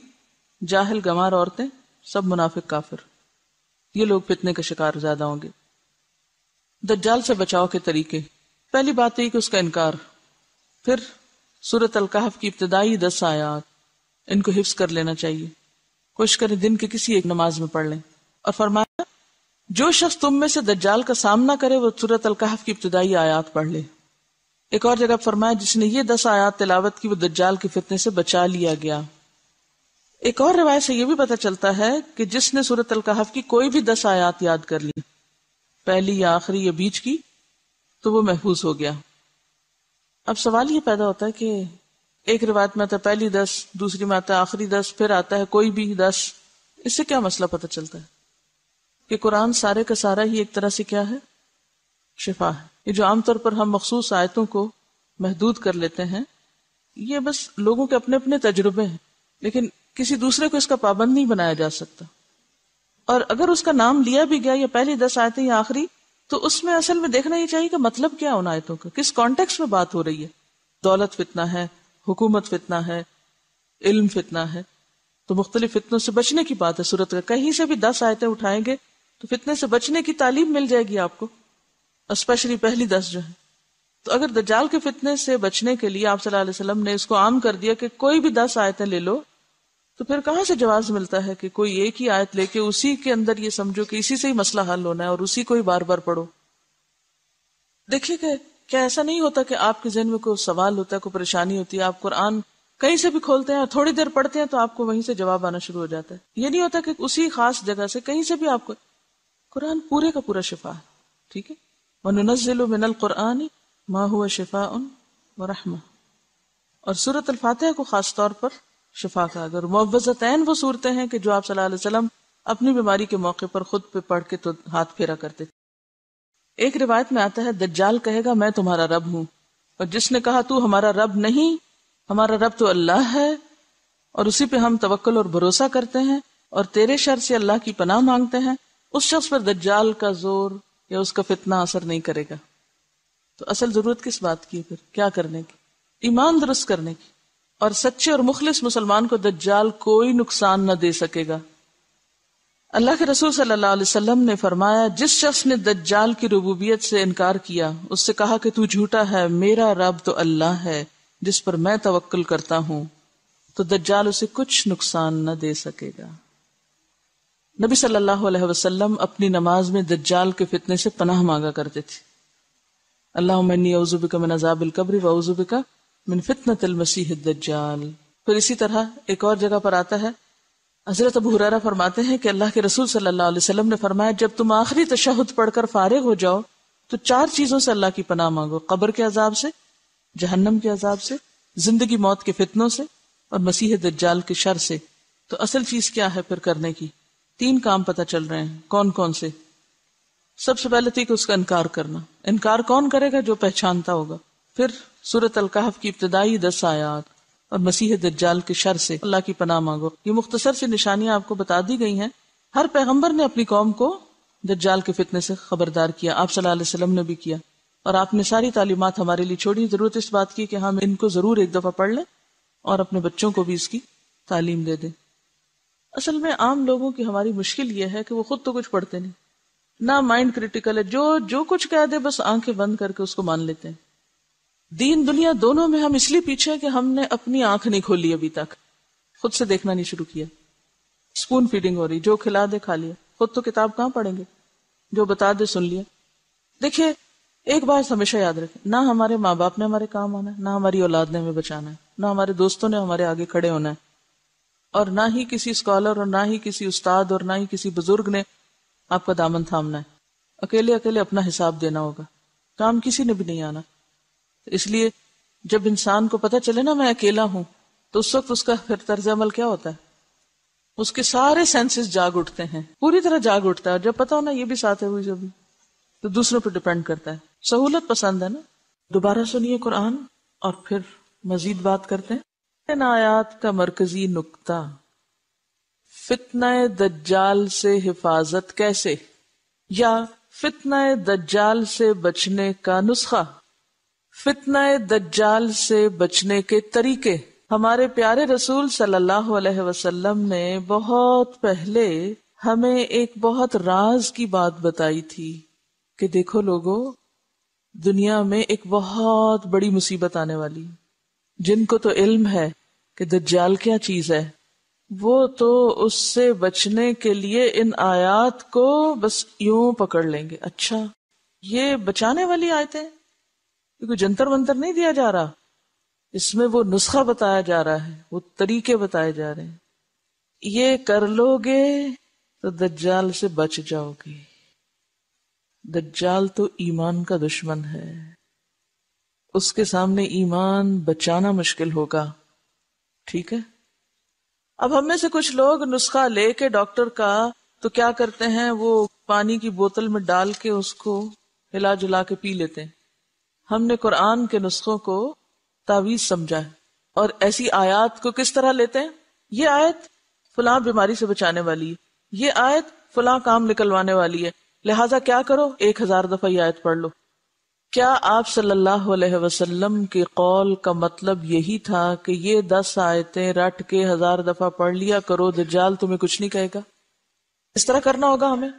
जाहल गमार औरतें सब मुनाफिक काफिर ये लोग फितने का शिकार ज्यादा होंगे दज्जाल से बचाव के तरीके पहली बात तो यही कि उसका इनकार फिर सूरत अलकाहफ की इब्तदाई दस आयात इनको हिफ्स कर लेना चाहिए कोशिश करें दिन के किसी एक नमाज में पढ़ लें और फरमाया जो शख्स तुम में से दज्जाल का सामना करे वो सूरत अलकहफ की इब्तदाई आयात पढ़ ले एक और जगह फरमाया जिसने ये दस आयात तिलावत की वो दज्जाल के फितने से बचा लिया गया एक और रिवायत से यह भी पता चलता है कि जिसने सूरत अलकहफ की कोई भी दस आयात याद कर ली पहली या आखिरी या बीच की तो वो महफूज हो गया अब सवाल ये पैदा होता है कि एक रिवायत में आता है पहली दस दूसरी में आता है आखिरी दस फिर आता है कोई भी दस इससे क्या मसला पता चलता है कि कुरान सारे का सारा ही एक तरह से क्या है शिफा है ये जो आमतौर पर हम मखसूस आयतों को महदूद कर लेते हैं ये बस लोगों के अपने अपने तजुर्बे हैं लेकिन किसी दूसरे को इसका पाबंद नहीं बनाया जा सकता और अगर उसका नाम लिया भी गया या पहली दस आयतें या आखिरी तो उसमें असल में देखना ही चाहिए कि मतलब क्या उन आयतों का किस कॉन्टेक्स्ट में बात हो रही है दौलत फितना है हुकूमत फितना है इल्म फितना है तो मुख्तलिफ फितनों से बचने की बात है सूरत का कहीं से भी दस आयतें उठाएंगे तो फितने से बचने की तालीम मिल जाएगी आपको स्पेशली पहली दस जो है तो अगर दजाल के फितने से बचने के लिए आप सल्लल्लाहु अलैहि वसल्लम ने इसको आम कर दिया कि कोई भी दस आयतें ले लो तो फिर कहां से जवाब मिलता है कि कोई एक ही आयत लेके उसी के अंदर ये समझो कि इसी से ही मसला हल होना है और उसी को ही बार बार पढ़ो देखिए कि क्या ऐसा नहीं होता कि आपके जहन में कोई सवाल होता है कोई परेशानी होती है आप कुरान कहीं से भी खोलते हैं थोड़ी देर पढ़ते हैं तो आपको वहीं से जवाब आना शुरू हो जाता है ये नहीं होता कि उसी खास जगह से कहीं से भी आपको कुरान पूरे का पूरा शिफा है ठीक है वनुनजिल मिनल कुरान मा हुआ शिफा उन वरहमा और सूरत अल को खास तौर पर शिफा का अगर मुआवजतैन वो सूरतें हैं कि जो आप सल्लल्लाहु अलैहि वसल्लम अपनी बीमारी के मौके पर खुद पे पढ़ के तो हाथ फेरा करते थे एक रिवायत में आता है दज्जाल कहेगा मैं तुम्हारा रब हूं और जिसने कहा तू हमारा रब नहीं हमारा रब तो अल्लाह है और उसी पे हम तवक्ल और भरोसा करते हैं और तेरे शर से अल्लाह की पनाह मांगते हैं उस शख्स पर दज्जाल का जोर या उसका फितना असर नहीं करेगा तो असल जरूरत किस बात की है फिर क्या करने की ईमान दुरुस्त करने की और सच्चे और मुखलिस मुसलमान को दज्जाल कोई नुकसान न दे सकेगा अल्लाह के रसूल सल्लल्लाहु अलैहि वसल्लम ने फरमाया जिस शख्स ने दज्जाल की रबूबियत से इनकार किया उससे कहा कि तू झूठा है मेरा रब तो अल्लाह है जिस पर मैं तवक्ल करता हूं तो दज्जाल उसे कुछ नुकसान न दे सकेगा नबी सल्लल्लाहु अलैहि वसल्लम अपनी नमाज में दज्जाल के फितने से पनाह मांगा करते थे अल्लाह मन्नीबिका मिन अजाबिल कब्र वजुबिका मिन फितन तिल दज्जाल फिर इसी तरह एक और जगह पर आता है हजरत अबू हुरारा फरमाते हैं कि अल्लाह के रसूल सल्लल्लाहु अलैहि वसल्लम ने फरमाया जब तुम आखिरी तशहद पढ़कर फारिग हो जाओ तो चार चीजों से अल्लाह की पनाह मांगो कब्र के अजाब से जहन्नम के अजाब से जिंदगी मौत के फितनों से और मसीह दज्जाल के शर से तो असल चीज क्या है फिर करने की तीन काम पता चल रहे हैं कौन कौन से सबसे पहले थी तो कि उसका इनकार करना इनकार कौन करेगा जो पहचानता होगा फिर सूरत अलकाहफ की इब्तदाई दस आयात और मसीह दज्जाल के शर से अल्लाह की पनाह मांगो ये मुख्तसर से निशानियां आपको बता दी गई हैं हर पैगंबर ने अपनी कौम को दज्जाल के फितने से खबरदार किया आप सल्लल्लाहु अलैहि वसल्लम ने भी किया और आपने सारी तालीमत हमारे लिए छोड़ी जरूरत इस बात की कि हम इनको जरूर एक दफा पढ़ लें और अपने बच्चों को भी इसकी तालीम दे दें असल में आम लोगों की हमारी मुश्किल ये है कि वो खुद तो कुछ पढ़ते नहीं ना माइंड क्रिटिकल है जो जो कुछ कह दे बस आंखें बंद करके उसको मान लेते हैं दीन दुनिया दोनों में हम इसलिए पीछे हैं कि हमने अपनी आंख नहीं खोली अभी तक खुद से देखना नहीं शुरू किया स्पून फीडिंग हो रही जो खिला दे खा लिया खुद तो किताब कहाँ पढ़ेंगे जो बता दे सुन लिया देखिए एक बात हमेशा याद रखें ना हमारे माँ बाप ने हमारे काम आना है ना हमारी औलाद ने हमें बचाना है ना हमारे दोस्तों ने हमारे आगे खड़े होना है और ना ही किसी स्कॉलर और ना ही किसी उस्ताद और ना ही किसी बुजुर्ग ने आपका दामन थामना है अकेले अकेले अपना हिसाब देना होगा काम किसी ने भी नहीं आना इसलिए जब इंसान को पता चले ना मैं अकेला हूं तो उस वक्त उसका फिर तर्ज अमल क्या होता है उसके सारे सेंसेस जाग उठते हैं पूरी तरह जाग उठता है और जब पता हो ना ये भी साथ है हुई जो भी तो दूसरों पर डिपेंड करता है सहूलत पसंद है ना दोबारा सुनिए कुरान और फिर मजीद बात करते हैं इन आयात का मरकजी नुकता फितनाए दज्जाल से हिफाजत कैसे या फितना दज्जाल से बचने का नुस्खा फितना दज्जाल से बचने के तरीके हमारे प्यारे रसूल सल्लल्लाहु अलैहि वसल्लम ने बहुत पहले हमें एक बहुत राज की बात बताई थी कि देखो लोगो दुनिया में एक बहुत बड़ी मुसीबत आने वाली जिनको तो इल्म है कि दज्जाल क्या चीज है वो तो उससे बचने के लिए इन आयात को बस यूं पकड़ लेंगे अच्छा ये बचाने वाली आयतें क्योंकि जंतर वंतर नहीं दिया जा रहा इसमें वो नुस्खा बताया जा रहा है वो तरीके बताए जा रहे हैं ये कर लोगे तो दज्जाल से बच जाओगे दज्जाल तो ईमान का दुश्मन है उसके सामने ईमान बचाना मुश्किल होगा ठीक है अब हम में से कुछ लोग नुस्खा लेके डॉक्टर का तो क्या करते हैं वो पानी की बोतल में डाल के उसको हिला जुला के पी लेते हैं हमने कुरान के नुस्खों को तावीज समझा है और ऐसी आयत को किस तरह लेते हैं ये आयत फुला बीमारी से बचाने वाली है ये आयत फुला काम निकलवाने वाली है लिहाजा क्या करो एक हजार दफा ये आयत पढ़ लो क्या आप सल्लल्लाहु अलैहि वसल्लम के कौल का मतलब यही था कि ये दस आयतें रट के हजार दफा पढ़ लिया करो दज्जाल तुम्हें कुछ नहीं कहेगा इस तरह करना होगा हमें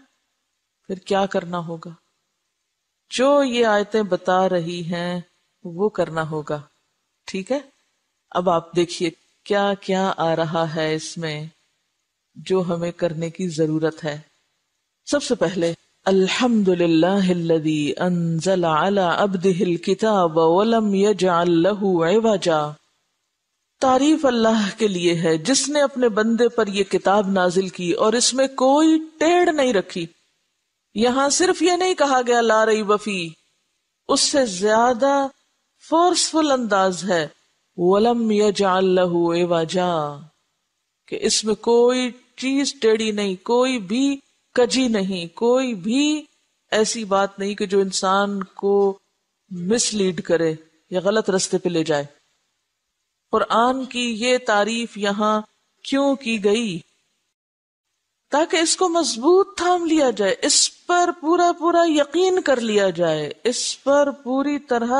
फिर क्या करना होगा जो ये आयतें बता रही हैं वो करना होगा ठीक है अब आप देखिए क्या क्या आ रहा है इसमें जो हमें करने की जरूरत है सबसे पहले तारीफ अल्लाह के लिए है जिसने अपने बंदे पर यह किताब नाजिल की और इसमें कोई टेढ़ नहीं रखी यहां सिर्फ ये नहीं कहा गया ला रही बफी उससे ज्यादा फोर्सफुल अंदाज है वलम यजाल लहू एवाजा कि इसमें कोई चीज टेढ़ी नहीं कोई भी कजी नहीं कोई भी ऐसी बात नहीं कि जो इंसान को मिसलीड करे या गलत रास्ते पे ले जाए कुरान की ये तारीफ यहां क्यों की गई ताकि इसको मजबूत थाम लिया जाए इस पर पूरा पूरा यकीन कर लिया जाए इस पर पूरी तरह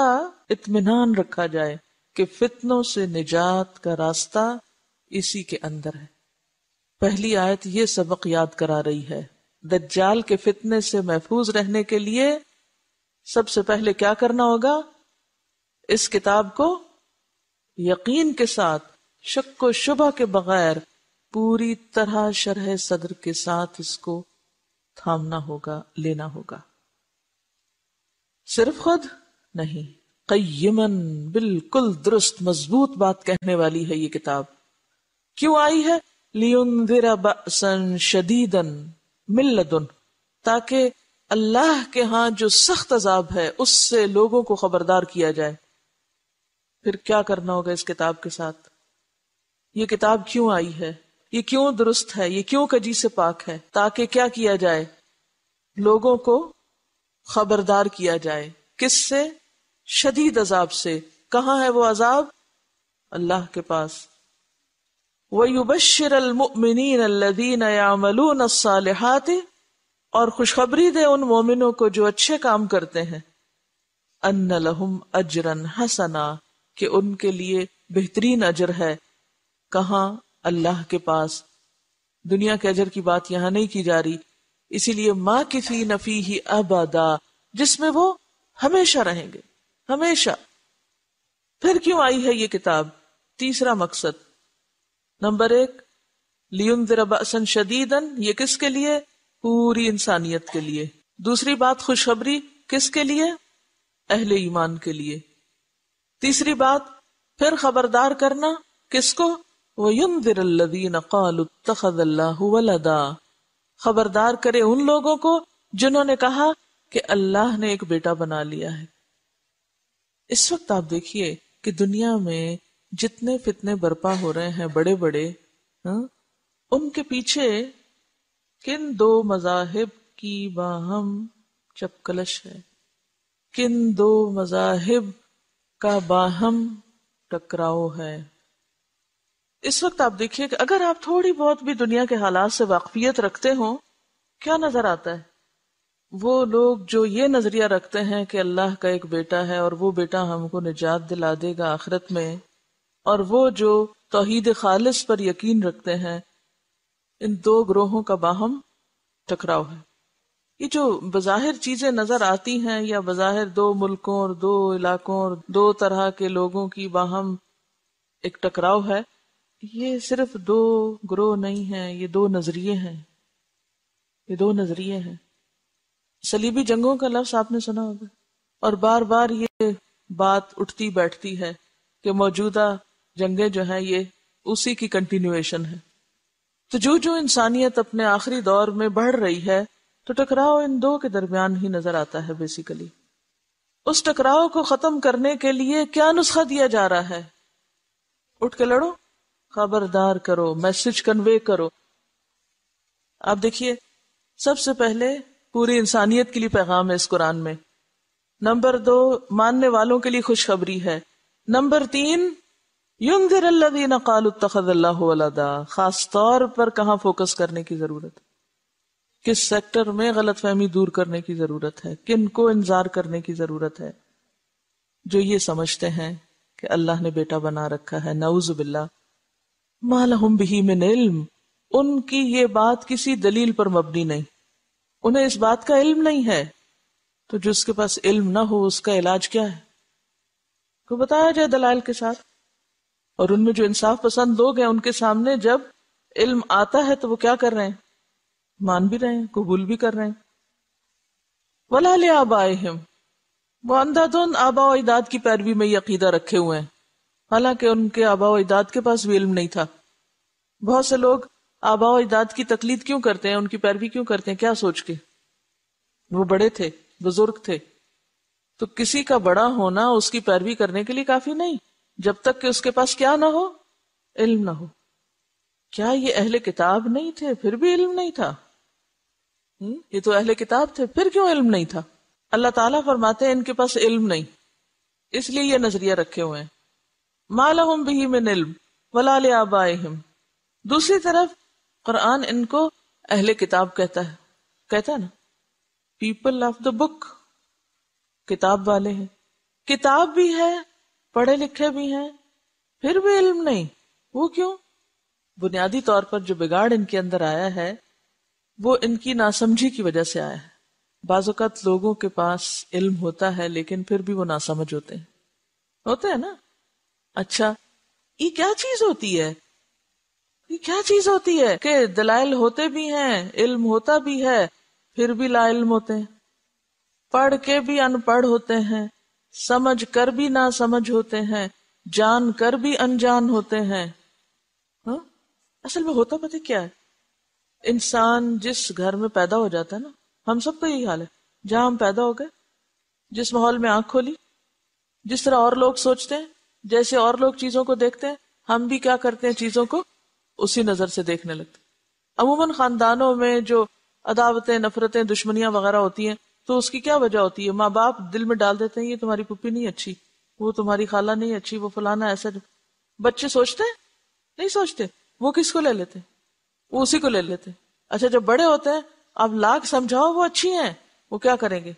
इत्मीनान रखा जाए कि फितनों से निजात का रास्ता इसी के अंदर है पहली आयत ये सबक याद करा रही है दज्जाल के फितने से महफूज रहने के लिए सबसे पहले क्या करना होगा इस किताब को यकीन के साथ शक को शुबा के बगैर पूरी तरह शरह सदर के साथ इसको थामना होगा लेना होगा सिर्फ खुद नहीं कयमन बिल्कुल दुरुस्त मजबूत बात कहने वाली है ये किताब क्यों आई है बसन शदीदन मिल ताकि अल्लाह के हाँ जो सख्त अजाब है उससे लोगों को खबरदार किया जाए फिर क्या करना होगा इस किताब के साथ ये किताब क्यों आई है ये क्यों दुरुस्त है ये क्यों कजी से पाक है ताकि क्या किया जाए लोगों को खबरदार किया जाए किससे शदीद अजाब से कहाँ है वो अजाब अल्लाह के पास वयुबशर अलमुमिन अल्लदीन यामलून अस्सालिहात और खुशखबरी दे उन मोमिनों को जो अच्छे काम करते हैं अन्न लहुम अजरन हसना कि उनके लिए बेहतरीन अजर है कहा अल्लाह के पास दुनिया के अजर की बात यहां नहीं की जा रही इसीलिए माँ की फी नफी ही अबादा जिसमें वो हमेशा रहेंगे हमेशा फिर क्यों आई है ये किताब तीसरा मकसद नंबर एक लियुन जराबसन शदीदन ये किसके लिए पूरी इंसानियत के लिए दूसरी बात खुशखबरी किसके लिए अहले ईमान के लिए तीसरी बात फिर खबरदार करना किसको वलदा खबरदार करे उन लोगों को जिन्होंने कहा कि अल्लाह ने एक बेटा बना लिया है इस वक्त आप देखिए कि दुनिया में जितने फितने बर्पा हो रहे हैं बड़े बड़े हा? उनके पीछे किन दो मजाहिब की बाहम चपकलश है किन दो मजाहिब का बाहम टकराव है इस वक्त आप देखिए कि अगर आप थोड़ी बहुत भी दुनिया के हालात से वाकफियत रखते हो क्या नजर आता है वो लोग जो ये नजरिया रखते हैं कि अल्लाह का एक बेटा है और वो बेटा हमको निजात दिला देगा आखिरत में और वो जो तोहद खालिस पर यकीन रखते हैं इन दो ग्रोहों का बाहम टकराव है ये जो बाहिर चीजें नजर आती हैं या बाहिर दो मुल्कों और दो इलाकों और दो तरह के लोगों की बाहम एक टकराव है ये सिर्फ दो ग्रोह नहीं है ये दो नजरिए हैं ये दो नजरिए हैं सलीबी जंगों का लफ्ज आपने सुना होगा और बार बार ये बात उठती बैठती है कि मौजूदा जंगें जो हैं ये उसी की कंटिन्यूएशन है तो जो जो इंसानियत अपने आखिरी दौर में बढ़ रही है तो टकराव इन दो के दरमियान ही नजर आता है बेसिकली उस टकराव को खत्म करने के लिए क्या नुस्खा दिया जा रहा है उठ के लड़ो खबरदार करो मैसेज कन्वे करो आप देखिए सबसे पहले पूरी इंसानियत के लिए पैगाम है इस कुरान में नंबर दो मानने वालों के लिए खुशखबरी है नंबर तीन युंगर अल्लादीन कालतखल्ला खास तौर पर कहा फोकस करने की जरूरत है किस सेक्टर में गलत फहमी दूर करने की जरूरत है किन को इंजार करने की जरूरत है जो ये समझते हैं कि अल्लाह ने बेटा बना रखा है नऊजुबिल्ला मालहम बिही मिन इल्म उनकी ये बात किसी दलील पर मबनी नहीं उन्हें इस बात का इल्म नहीं है तो जिसके पास इल्म ना हो उसका इलाज क्या है को तो बताया जाए दलाल के साथ और उनमें जो इंसाफ पसंद लोग हैं उनके सामने जब इल्म आता है तो वो क्या कर रहे हैं मान भी रहे हैं कबूल भी कर रहे हैं वला ले आबाए हिम वो अंधाधुन आबा व इदाद की पैरवी में यकीदा रखे हुए हैं हालांकि उनके आबा व इदाद के पास भी इल्म नहीं था बहुत से लोग आबा व इदाद की तकलीद क्यों करते हैं उनकी पैरवी क्यों करते हैं क्या सोच के वो बड़े थे बुजुर्ग थे तो किसी का बड़ा होना उसकी पैरवी करने के लिए काफी नहीं जब तक कि उसके पास क्या ना हो इल्म ना हो क्या ये अहले किताब नहीं थे फिर भी इल्म नहीं था हुँ? हम्म, ये तो अहले किताब थे फिर क्यों इल्म नहीं था अल्लाह ताला फरमाते हैं इनके पास इल्म नहीं इसलिए ये नजरिया रखे हुए हैं मालहम भी मिन इल्म वला ले आबाहिम दूसरी तरफ कुरान इनको अहले किताब कहता है कहता है ना पीपल ऑफ द बुक किताब वाले हैं किताब भी है पढ़े लिखे भी हैं फिर भी इल्म नहीं वो क्यों बुनियादी तौर पर जो बिगाड़ इनके अंदर आया है वो इनकी नासमझी की वजह से आया है बाज़ात लोगों के पास इल्म होता है लेकिन फिर भी वो नासमझ होते हैं होते हैं ना अच्छा ये क्या चीज होती है ये क्या चीज होती है कि दलाइल होते भी हैं इल्म होता भी है फिर भी ला इल्म होते हैं पढ़ के भी अनपढ़ होते हैं समझ कर भी ना समझ होते हैं जान कर भी अनजान होते हैं हा? असल में होता पता क्या है इंसान जिस घर में पैदा हो जाता है ना हम सबका यही हाल है जहां हम पैदा हो गए जिस माहौल में आंख खोली जिस तरह और लोग सोचते हैं जैसे और लोग चीजों को देखते हैं हम भी क्या करते हैं चीजों को उसी नजर से देखने लगते अमूमन खानदानों में जो अदावतें नफरतें दुश्मनियां वगैरह होती हैं तो उसकी क्या वजह होती है माँ बाप दिल में डाल देते हैं ये तुम्हारी पुप्पी नहीं अच्छी वो तुम्हारी खाला नहीं अच्छी वो फलाना ऐसा बच्चे सोचते हैं नहीं सोचते वो किसको ले लेते वो उसी को ले लेते अच्छा जब बड़े होते हैं आप लाख समझाओ वो अच्छी हैं वो क्या करेंगे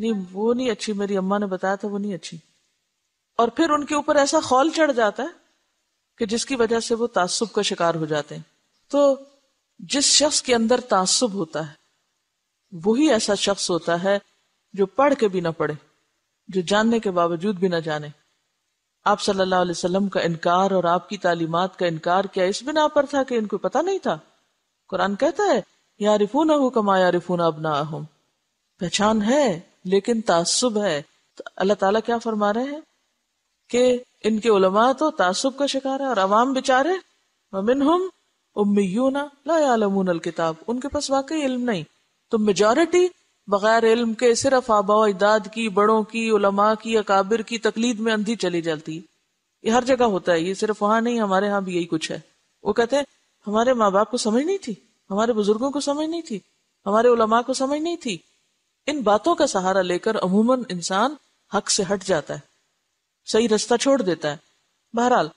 नहीं वो नहीं अच्छी मेरी अम्मा ने बताया था वो नहीं अच्छी और फिर उनके ऊपर ऐसा खौल चढ़ जाता है कि जिसकी वजह से वो तासुब का शिकार हो जाते हैं तो जिस शख्स के अंदर तासुब होता है वही ऐसा शख्स होता है जो पढ़ के भी ना पढ़े जो जानने के बावजूद भी ना जाने आप सल्लल्लाहु अलैहि वसल्लम का इनकार और आपकी तालीमत का इनकार क्या इस बिना पर था कि इनको पता नहीं था कुरान कहता है या रिफून हो कमा या रिफून अब हो पहचान है लेकिन तासुब है तो अल्लाह ताला क्या फरमा रहे हैं कि इनके उलमा तो तासुब का शिकार है और अवाम बेचारे ममिन हम उम्मीयूना ला किताब उनके पास वाकई इल्म नहीं तो मेजोरिटी बगैर इल्म के सिर्फ आबा अजदाद की बड़ों की उलमा की अकाबिर की तकलीद में अंधी चली जाती है ये हर जगह होता है ये सिर्फ वहां नहीं हमारे यहाँ भी यही कुछ है वो कहते हैं हमारे माँ बाप को समझ नहीं थी हमारे बुजुर्गों को समझ नहीं थी हमारे उलमा को समझ नहीं थी इन बातों का सहारा लेकर अमूमन इंसान हक से हट जाता है सही रास्ता छोड़ देता है बहरहाल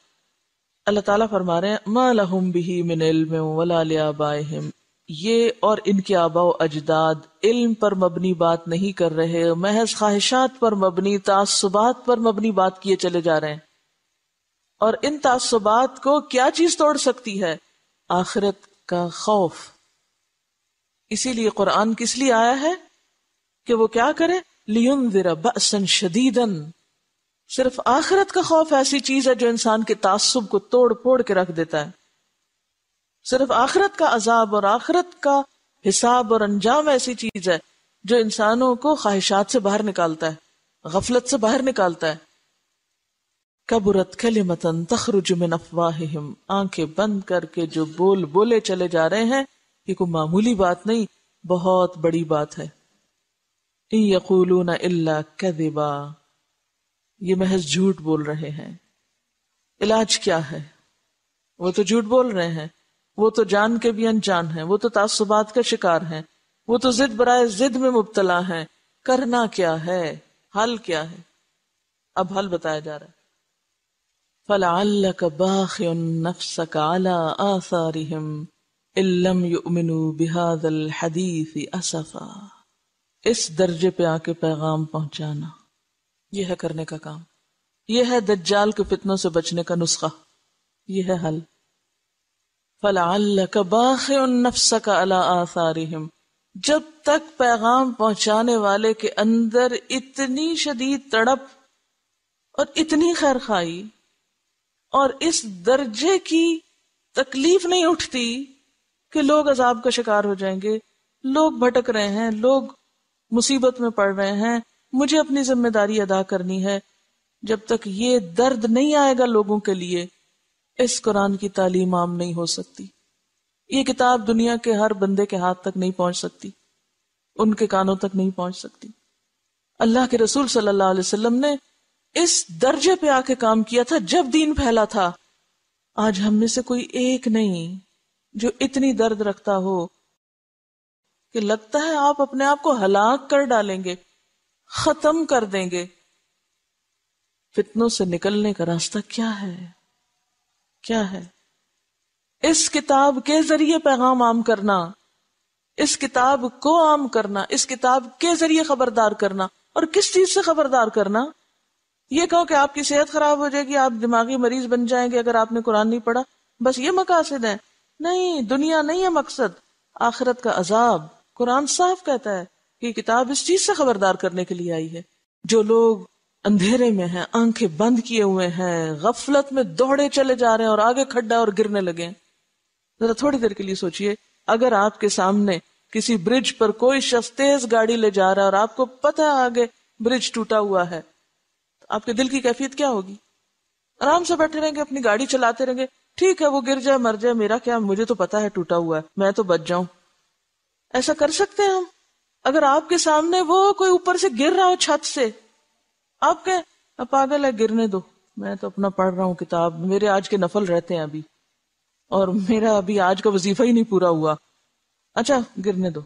अल्लाह ताला फरमा रहे हैं मा लहुम बिही मिन इल्म वला लिआबाइहिम ये और इनके आबा अजदाद इल्म पर मबनी बात नहीं कर रहे महज ख्वाहिशात पर मबनी तासुबात पर मबनी बात किए चले जा रहे हैं और इन तासुबात को क्या चीज तोड़ सकती है आखिरत का खौफ इसीलिए कुरान किस लिए आया है कि वो क्या करे लियुन बसन शदीदन सिर्फ आखिरत का खौफ ऐसी चीज है जो इंसान के तासुब को तोड़ फोड़ के रख देता है सिर्फ आखरत का अजाब और आखरत का हिसाब और अंजाम ऐसी चीज है जो इंसानों को ख्वाहिशात से बाहर निकालता है गफलत से बाहर निकालता है कबुरत मतन तखरुज मिन अफवाहिम आंखें बंद करके जो बोल बोले चले जा रहे हैं ये कोई मामूली बात नहीं बहुत बड़ी बात है यकूलून इल्ला कदिबा ये महज झूठ बोल रहे हैं इलाज क्या है वो तो झूठ बोल रहे हैं वो तो जान के भी अनजान है वो तो तासुबात का शिकार है वो तो जिद बरए जिद में मुबतला है करना क्या है हल क्या है अब हल बताया जा रहा है इस दर्जे पे आके पैगाम पहुंचाना यह है करने का काम यह है दज्जाल के फितनों से बचने का नुस्खा यह है हल फलाक बाख का जब तक पैगाम पहुंचाने वाले के अंदर इतनी शदीद तड़प और इतनी खैर खाई और इस दर्जे की तकलीफ नहीं उठती कि लोग अजाब का शिकार हो जाएंगे लोग भटक रहे हैं लोग मुसीबत में पड़ रहे हैं मुझे अपनी जिम्मेदारी अदा करनी है जब तक ये दर्द नहीं आएगा लोगों के लिए इस कुरान की तालीम आम नहीं हो सकती ये किताब दुनिया के हर बंदे के हाथ तक नहीं पहुंच सकती उनके कानों तक नहीं पहुंच सकती अल्लाह के रसूल सल्लल्लाहु अलैहि वसल्लम ने इस दर्जे पे आके काम किया था जब दीन फैला था आज हम में से कोई एक नहीं जो इतनी दर्द रखता हो कि लगता है आप अपने आप को हलाक कर डालेंगे खत्म कर देंगे फितनों से निकलने का रास्ता क्या है क्या है इस किताब के जरिए पैगाम आम करना इस किताब को आम करना इस किताब के जरिए खबरदार करना और किस चीज से खबरदार करना यह कहो कि आपकी सेहत खराब हो जाएगी आप दिमागी मरीज बन जाएंगे अगर आपने कुरान नहीं पढ़ा बस ये मकासद है नहीं दुनिया नहीं है मकसद आखिरत का अजाब कुरान साफ कहता है कि किताब इस चीज से खबरदार करने के लिए आई है जो लोग अंधेरे में हैं आंखें बंद किए हुए हैं गफलत में दौड़े चले जा रहे हैं और आगे खड्डा और गिरने लगे जरा थोड़ी देर के लिए सोचिए अगर आपके सामने किसी ब्रिज पर कोई शख्स तेज गाड़ी ले जा रहा है और आपको पता है आगे ब्रिज टूटा हुआ है तो आपके दिल की कैफियत क्या होगी आराम से बैठे रहेंगे अपनी गाड़ी चलाते रहेंगे ठीक है वो गिर जाए मर जाए मेरा क्या मुझे तो पता है टूटा हुआ है मैं तो बच जाऊं ऐसा कर सकते हैं हम अगर आपके सामने वो कोई ऊपर से गिर रहा हो छत से आप कह पागल है गिरने दो मैं तो अपना पढ़ रहा हूँ किताब मेरे आज के नफल रहते हैं अभी और मेरा अभी आज का वजीफा ही नहीं पूरा हुआ अच्छा गिरने दो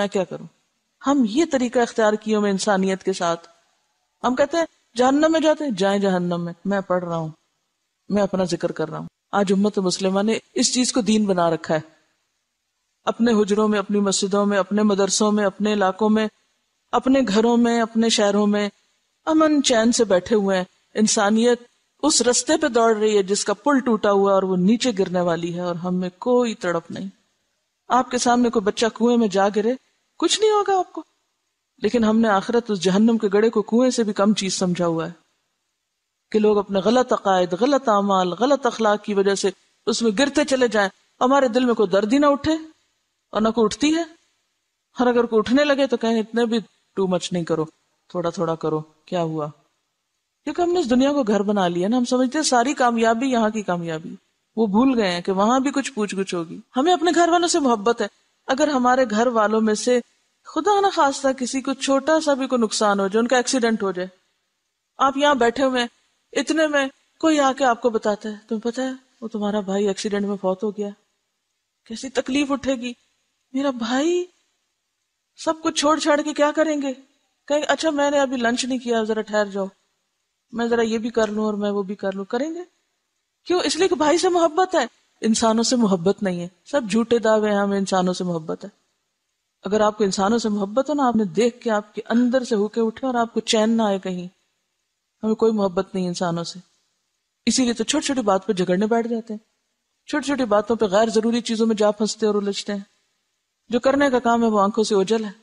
मैं क्या करूं हम ये तरीका इख्तियार किए हुए इंसानियत के साथ हम कहते हैं जहन्नम में जाते हैं जाए जहन्नम में मैं पढ़ रहा हूं मैं अपना जिक्र कर रहा हूँ आज उम्मत मुस्लिमा ने इस चीज को दीन बना रखा है अपने हुजरों में अपनी मस्जिदों में अपने मदरसों में अपने इलाकों में अपने घरों में अपने शहरों में अमन चैन से बैठे हुए हैं इंसानियत उस रस्ते पे दौड़ रही है जिसका पुल टूटा हुआ और वो नीचे गिरने वाली है और हमें कोई तड़प नहीं आपके सामने कोई बच्चा कुएं में जा गिरे कुछ नहीं होगा आपको लेकिन हमने आखिरत उस जहन्नम के गड़े को कुएं से भी कम चीज समझा हुआ है कि लोग अपने गलत अकायद गलत अमाल गलत अखलाक की वजह से उसमें गिरते चले जाए हमारे दिल में कोई दर्द ही ना उठे और ना कोई उठती है और अगर कोई उठने लगे तो कहें इतने भी टू मच नहीं करो थोड़ा थोड़ा करो क्या हुआ क्योंकि हमने इस दुनिया को घर बना लिया ना हम समझते हैं सारी कामयाबी यहाँ की कामयाबी वो भूल गए हैं कि वहां भी कुछ पूछ गुछ होगी हमें अपने घर वालों से मोहब्बत है अगर हमारे घर वालों में से खुदा ना खासा किसी को छोटा सा भी कोई नुकसान हो जाए उनका एक्सीडेंट हो जाए आप यहाँ बैठे हुए इतने में कोई आके आपको बताता है तुम्हें पता है वो तुम्हारा भाई एक्सीडेंट में फौत हो गया कैसी तकलीफ उठेगी मेरा भाई सब कुछ छोड़ छाड़ के क्या करेंगे कहेंगे अच्छा मैंने अभी लंच नहीं किया जरा ठहर जाओ मैं जरा ये भी कर लूं और मैं वो भी कर लूं करेंगे क्यों इसलिए कि भाई से मोहब्बत है इंसानों से मोहब्बत नहीं है सब झूठे दावे हैं हमें इंसानों से मोहब्बत है अगर आपको इंसानों से मोहब्बत हो ना आपने देख के आपके अंदर से होके उठे और आपको चैन ना आए कहीं हमें कोई मोहब्बत नहीं इंसानों से इसीलिए तो छोटी छोटी बात पर झगड़ने बैठ जाते हैं छोटी छोटी बातों पर गैर जरूरी चीजों में जा फंसते और उलझते हैं जो करने का काम है वो आंखों से ओझल है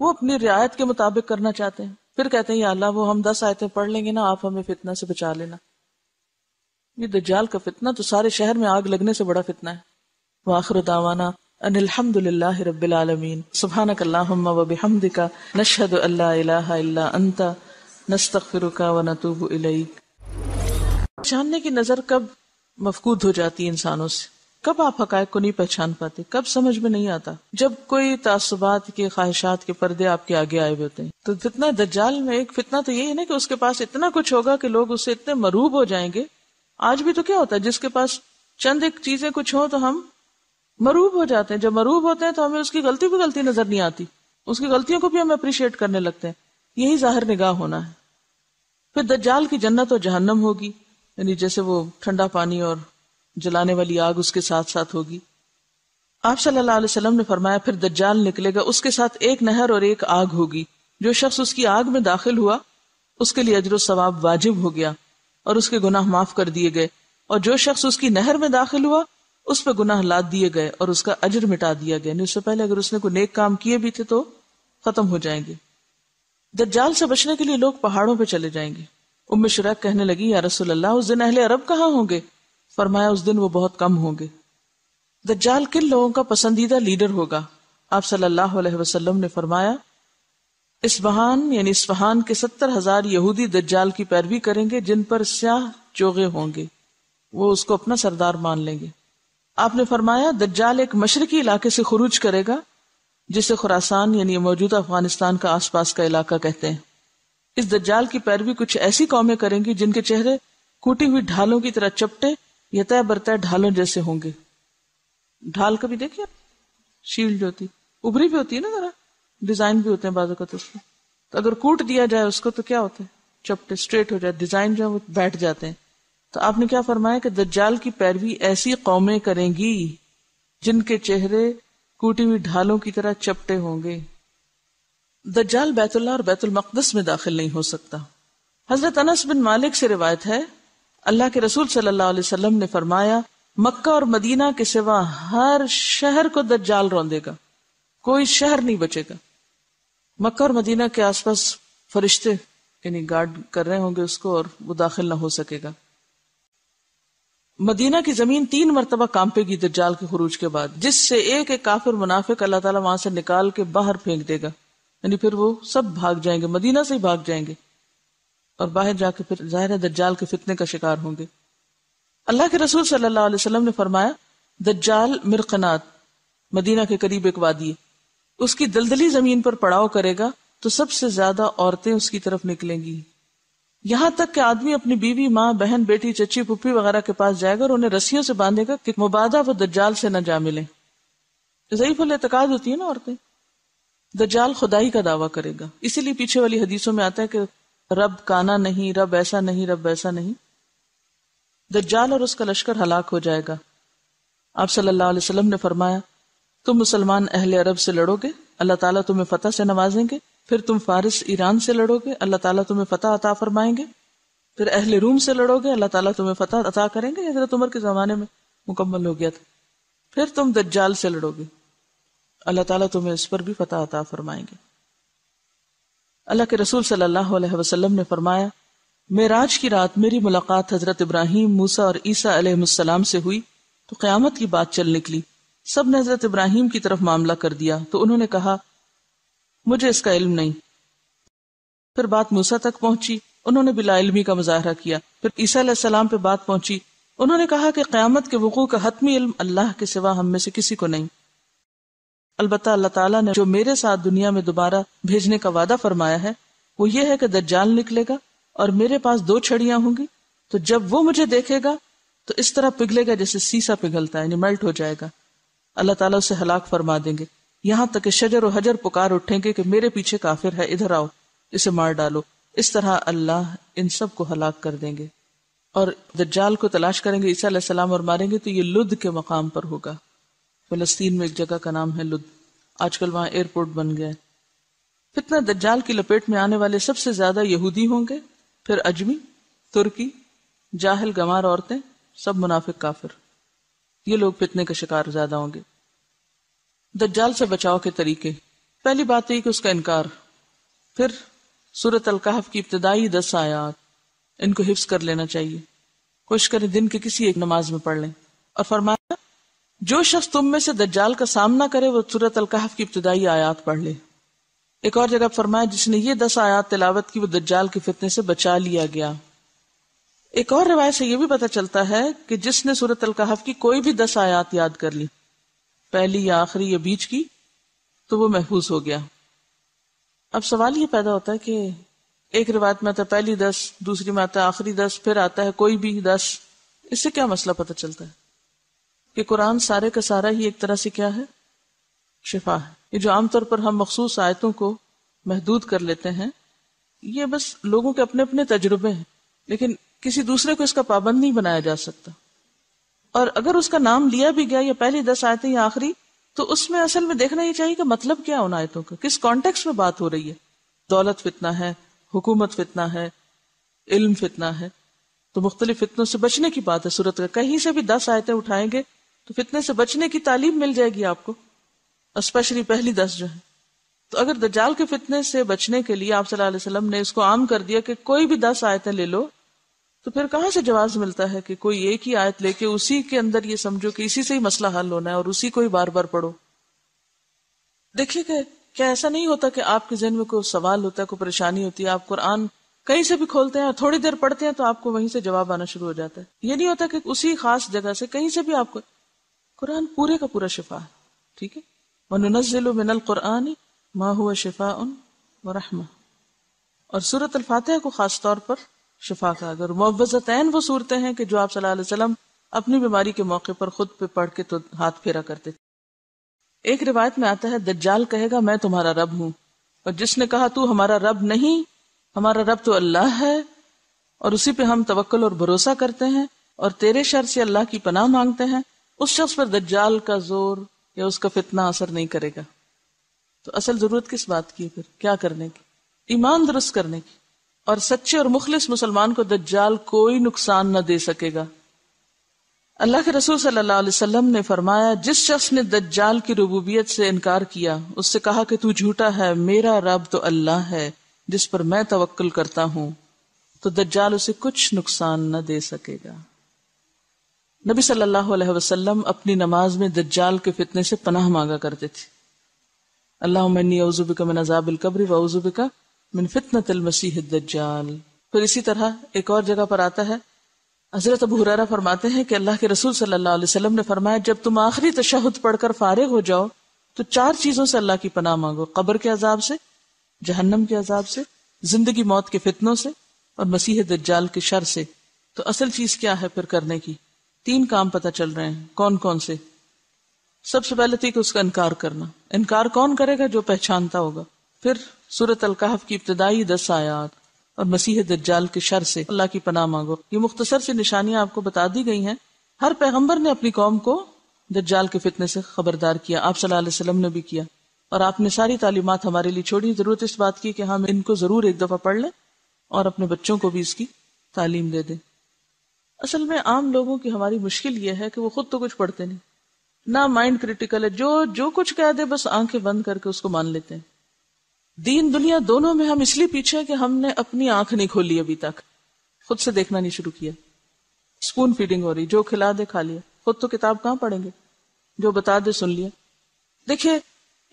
वो अपनी रियायत के मुताबिक करना चाहते हैं फिर कहते हैं अल्लाह वो हम दस आयतें पढ़ लेंगे ना आप हमें फितना से बचा लेना ये दज्जाल का फितना तो सारे शहर में आग लगने से बड़ा फितना है वाखर दावाना अनिलहमदुल्लाह रबालमीन सुबहान वबिहमदिका नशहद अल्लाह इला अंता नस्तगफिरुका व नतूबु इलैक जानने की नजर कब मफकूद हो जाती है इंसानों से कब आप हकायक को नहीं पहचान पाते कब समझ में नहीं आता जब कोई तासुबात के ख्वाहिशात के पर्दे आपके आगे आए हुए होते हैं तो फितना दज्जाल में एक फितना तो यही है ना कि उसके पास इतना कुछ होगा कि लोग उससे इतने मरूब हो जाएंगे आज भी तो क्या होता है जिसके पास चंद एक चीजें कुछ हो तो हम मरूब हो जाते हैं जब मरूब होते हैं तो हमें उसकी गलती भी गलती नजर नहीं आती उसकी गलतियों को भी हम अप्रिशिएट करने लगते हैं यही जाहिर निगाह होना है फिर दज्जाल की जन्नत और जहन्नम होगी यानी जैसे वो ठंडा पानी और जलाने वाली आग उसके साथ साथ होगी आप सल्लल्लाहु अलैहि वसल्लम ने फरमाया फिर दज्जाल निकलेगा उसके साथ एक नहर और एक आग होगी जो शख्स उसकी आग में दाखिल हुआ उसके लिए अजर सवाब वाजिब हो गया और उसके गुनाह माफ कर दिए गए और जो शख्स उसकी नहर में दाखिल हुआ उस पर गुनाह लाद दिए गए और उसका अजर मिटा दिया गया उससे पहले अगर उसने कोई नेक काम किए भी थे तो खत्म हो जाएंगे दज्जाल से बचने के लिए लोग पहाड़ों पर चले जाएंगे उम्मीद शराक कहने लगी या रसोल्ला उस दिन अहले अरब कहाँ होंगे फरमाया उस दिन वो बहुत कम होंगे दज्जाल किन लोगों का पसंदीदा लीडर होगा आप सल्लल्लाहु अलैहि वसल्लम ने फरमाया इसबहान यानी इसफहान के सत्तर हजार यहूदी दज्जाल की पैरवी करेंगे जिन पर स्याह चोगे होंगे वो उसको अपना सरदार मान लेंगे आपने फरमाया दज्जाल एक मशरकी इलाके से खरूज करेगा जिसे खुरासान यानी मौजूदा अफगानिस्तान का आसपास का इलाका कहते हैं इस दज्जाल की पैरवी कुछ ऐसी कौमें करेंगी जिनके चेहरे कूटी हुई ढालों की तरह चपटे तय बरतः ढालों जैसे होंगे ढाल कभी देखिए शील्ड होती उभरी भी होती है ना जरा डिजाइन भी होते हैं बाजू का तो उसमें तो अगर कूट दिया जाए उसको तो क्या होता है चपटे स्ट्रेट हो जाए डिजाइन जो है वो बैठ जाते हैं तो आपने क्या फरमाया कि दज्जाल की पैरवी ऐसी कौमें करेंगी जिनके चेहरे कूटी हुई ढालों की तरह चपटे होंगे दज्जाल बैतुल्ला और बैतुल मकदस में दाखिल नहीं हो सकता हजरत अनस बिन मालिक से रिवायत है अल्लाह के रसूल सल्लल्लाहु अलैहि वसल्लम ने फरमाया मक्का और मदीना के सिवा हर शहर को दज्जाल रौंदेगा कोई शहर नहीं बचेगा मक्का और मदीना के आसपास फरिश्ते यानी गार्ड कर रहे होंगे उसको और वो दाखिल ना हो सकेगा मदीना की जमीन तीन मरतबा कांपेगी दज्जाल के खरूज के बाद जिससे एक एक काफिर मुनाफिक अल्लाह ताला वहां से निकाल के बाहर फेंक देगा यानी फिर वो सब भाग जाएंगे मदीना से ही भाग जाएंगे और बाहर जाके फिर जाहिर दज्जाल के फितने का शिकार होंगे अल्लाह के रसूल सल्लल्लाहु अलैहि वसल्लम ने फरमाया दज्जाल मिरकनात मदीना के करीब एक वादी उसकी दलदली जमीन पर पड़ाव करेगा तो सबसे ज्यादा औरतें उसकी तरफ निकलेंगी यहां तक कि आदमी अपनी बीवी माँ बहन बेटी चची पुप्पी वगैरह के पास जाएगा और उन्हें रस्सियों से बांधेगा कि मुबादा वो दज्जाल से न जा मिले जयीफुल एतकाद होती है ना औरतें दज्जाल खुदाई का दावा करेगा इसीलिए पीछे वाली हदीसों में आता है कि रब काना नहीं रब ऐसा नहीं रब वैसा नहीं दज्जाल और उसका लश्कर हलाक हो जाएगा आप सल्लल्लाहु अलैहि वसल्लम ने फरमाया तुम मुसलमान अहले अरब से लड़ोगे अल्लाह ताला तुम्हें फतह से नवाजेंगे फिर तुम फारिस ईरान से लड़ोगे अल्लाह ताला तुम्हें फतह अता फरमाएंगे फिर अहले रूम से लड़ोगे अल्लाह ताला तुम्हें फतह अता करेंगे हजरत उमर के ज़माने में मुकम्मल हो गया था फिर तुम दज्जाल से लड़ोगे अल्लाह ताला तुम्हें इस पर भी फतह अता फरमाएंगे अल्लाह के रसूल सल्लल्लाहु अलैहि वसल्लम ने फरमाया मेराज की रात मेरी मुलाकात हजरत इब्राहिम मूसा और ईसा अलैहिस्सलाम से हुई तो क्यामत की बात चल निकली सब ने हजरत इब्राहिम की तरफ मामला कर दिया तो उन्होंने कहा मुझे इसका इल्म नहीं फिर बात मूसा तक पहुंची उन्होंने बिलाइलमी का मुजाहरा किया फिर ईसा सलाम पे बात पहुंची उन्होंने कहा कि क्यामत के वकू का हतमी इल्म अल्लाह के सिवा हम में से किसी को नहीं अलबत् अल्लाह ताला ने जो मेरे साथ दुनिया में दोबारा भेजने का वादा फरमाया है वो ये है कि दज्जाल निकलेगा और मेरे पास दो छड़िया होंगी तो जब वो मुझे देखेगा तो इस तरह पिघलेगा जैसे सीसा पिघलता है मेल्ट हो जाएगा अल्लाह ताला उसे हलाक फरमा देंगे यहाँ तक शजर और हजर पुकार उठेंगे कि मेरे पीछे काफिर है इधर आओ इसे मार डालो इस तरह अल्लाह इन सब को हलाक कर देंगे और दज्जाल को तलाश करेंगे ईसा और मारेंगे तो ये लुद के मकाम पर होगा फलस्तीन में एक जगह का नाम है लुद आजकल वहां एयरपोर्ट बन गया फितना दज्जाल की लपेट में आने वाले सबसे ज्यादा यहूदी होंगे फिर अजमी तुर्की जाहल गमार औरतें सब मुनाफिक काफिर ये लोग फितने का शिकार ज्यादा होंगे दज्जाल से बचाव के तरीके पहली बात तो यही कि उसका इनकार फिर सूरत अलकाफ की इब्तदाई दस आयात इनको हिफ्स कर लेना चाहिए कोशिश करें दिन के किसी एक नमाज में पढ़ लें और फरमाया जो शख्स तुम में से दज्जाल का सामना करे वह सूरत अलकहफ की इब्तदाई आयात पढ़ ले एक और जगह फरमाया जिसने ये दस आयात तिलावत की वो दज्जाल के फितने से बचा लिया गया एक और रिवायत से यह भी पता चलता है कि जिसने सूरत अलकहफ की कोई भी दस आयात याद कर ली पहली या आखिरी या बीच की तो वो महफूज हो गया अब सवाल ये पैदा होता है कि एक रिवायत में आता है पहली दस दूसरी में आता है आखिरी दस फिर आता है कोई भी दस इससे क्या मसला पता चलता है कि कुरान सारे का सारा ही एक तरह से क्या है शिफा है ये जो आमतौर पर हम मखसूस आयतों को महदूद कर लेते हैं ये बस लोगों के अपने अपने तजुर्बे हैं लेकिन किसी दूसरे को इसका पाबंद नहीं बनाया जा सकता और अगर उसका नाम लिया भी गया या पहली दस आयतें या आखिरी तो उसमें असल में देखना ही चाहिए कि मतलब क्या उन आयतों का किस कॉन्टेक्स्ट में बात हो रही है दौलत फितना है हुकूमत फितना है इल्म फितना है तो मुख्तलिफ फितनों से बचने की बात है सूरत का कहीं से भी दस आयतें उठाएंगे तो फितने से बचने की तालीम मिल जाएगी आपको स्पेशली पहली दस जो है तो अगर दजाल के फितने से बचने के लिए आप सल्लल्लाहु अलैहि वसल्लम ने इसको आम कर दिया कि कोई भी दस आयतें ले लो तो फिर कहां से जवाब मिलता है कि कोई एक ही आयत लेके उसी के अंदर ये समझो कि इसी से ही मसला हल होना है और उसी को ही बार बार पढ़ो देखिए कि क्या ऐसा नहीं होता कि आपके जहन में कोई सवाल होता है कोई परेशानी होती है आप कुरान कहीं से भी खोलते हैं थोड़ी देर पढ़ते हैं तो आपको वहीं से जवाब आना शुरू हो जाता है ये नहीं होता कि उसी खास जगह से कहीं से भी आपको कुरान पूरे का पूरा शिफा है ठीक है वनुनजिल मिनल कुरान मा हुआ शिफा उन वरहमा और सूरत अल को खास तौर पर शिफा का अगर मुआवजतैन वो सूरतें हैं कि जो आप सल्लल्लाहु अलैहि वसल्लम अपनी बीमारी के मौके पर खुद पे पढ़ के तो हाथ फेरा करते थे एक रिवायत में आता है दज्जाल कहेगा मैं तुम्हारा रब हूं और जिसने कहा तू हमारा रब नहीं हमारा रब तो अल्लाह है और उसी पे हम तवक्ल और भरोसा करते हैं और तेरे शर से अल्लाह की पनाह मांगते हैं उस शख्स पर दज्जाल का जोर या उसका फितना असर नहीं करेगा तो असल जरूरत किस बात की है फिर क्या करने की ईमान दुरुस्त करने की और सच्चे और मुखलिस मुसलमान को दज्जाल कोई नुकसान न दे सकेगा अल्लाह के रसूल सल्लल्लाहु अलैहि वसल्लम ने फरमाया जिस शख्स ने दज्जाल की रबूबियत से इनकार किया उससे कहा कि तू झूठा है मेरा रब तो अल्लाह है जिस पर मैं तवक्ल करता हूं तो दज्जाल उसे कुछ नुकसान न दे सकेगा नबी सल्लल्लाहु अलैहि वसल्लम अपनी नमाज में दज्जाल के फितने से पनाह मांगा करते थे अल्लाह मनी औजुबिका मिन अजाबिल कब्र व औजुबिका मिन फितनत मसीह दज्जाल फिर इसी तरह एक और जगह पर आता है हजरत अबू हुरारा फरमाते हैं कि अल्लाह के रसूल सल्लल्लाहु अलैहि वसल्लम ने फरमाया जब तुम आखिरी तशहद पढ़कर फारिग हो जाओ तो चार चीजों से अल्लाह की पनाह मांगो कब्र के अजाब से जहन्नम के अजाब से जिंदगी मौत के फितनों से और मसीह दज्जाल के शर से तो असल चीज क्या है फिर करने की तीन काम पता चल रहे हैं कौन कौन से सबसे पहले थी तो कि उसका इनकार करना इनकार कौन करेगा जो पहचानता होगा फिर सूरत अलकाहफ की इब्तदाई दस आयात और मसीह दज्जाल के शर से अल्लाह की पनाह मांगो ये मुख्तसर सी निशानियां आपको बता दी गई हैं हर पैगंबर ने अपनी कौम को दज्जाल के फितने से खबरदार किया आप सल्लल्लाहु अलैहि वसल्लम ने भी किया और आपने सारी तालीमत हमारे लिए छोड़ी जरूरत इस बात की कि हम इनको जरूर एक दफा पढ़ लें और अपने बच्चों को भी इसकी तालीम दे दें असल में आम लोगों की हमारी मुश्किल यह है कि वो खुद तो कुछ पढ़ते नहीं ना माइंड क्रिटिकल है जो जो कुछ कह दे बस आंखें बंद करके उसको मान लेते हैं दीन दुनिया दोनों में हम इसलिए पीछे हैं कि हमने अपनी आंख नहीं खोली अभी तक खुद से देखना नहीं शुरू किया स्पून फीडिंग हो रही जो खिला दे खा लिया खुद तो किताब कहां पढ़ेंगे जो बता दे सुन लिया देखिए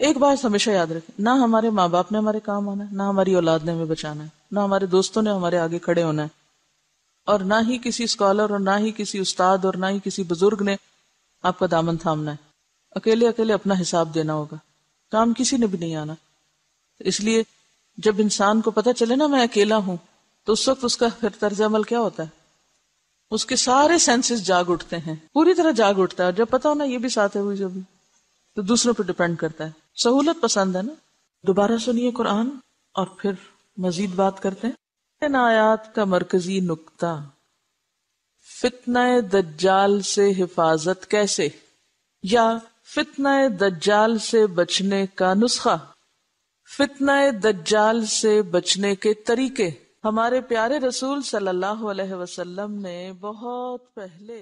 एक बात हमेशा याद रखें ना हमारे माँ बाप ने हमारे काम आना है ना हमारी औलाद ने हमें बचाना है ना हमारे दोस्तों ने हमारे आगे खड़े होना है और ना ही किसी स्कॉलर और ना ही किसी उस्ताद और ना ही किसी बुजुर्ग ने आपका दामन थामना है अकेले अकेले अपना हिसाब देना होगा काम किसी ने भी नहीं आना इसलिए जब इंसान को पता चले ना मैं अकेला हूं तो उस वक्त उसका फिर तर्ज अमल क्या होता है उसके सारे सेंसेस जाग उठते हैं पूरी तरह जाग उठता है जब पता हो ना ये भी साथ है हुई जब भी तो दूसरों पर डिपेंड करता है सहूलत पसंद है ना दोबारा सुनिए कुरान और फिर मजीद बात करते हैं इन आयात का मरकजी नुकता फितना दज्जाल से हिफाजत कैसे या फितना दज्जाल से बचने का नुस्खा फितना दज्जाल से बचने के तरीके हमारे प्यारे रसूल सल्लल्लाहु अलैहि वसल्लम ने बहुत पहले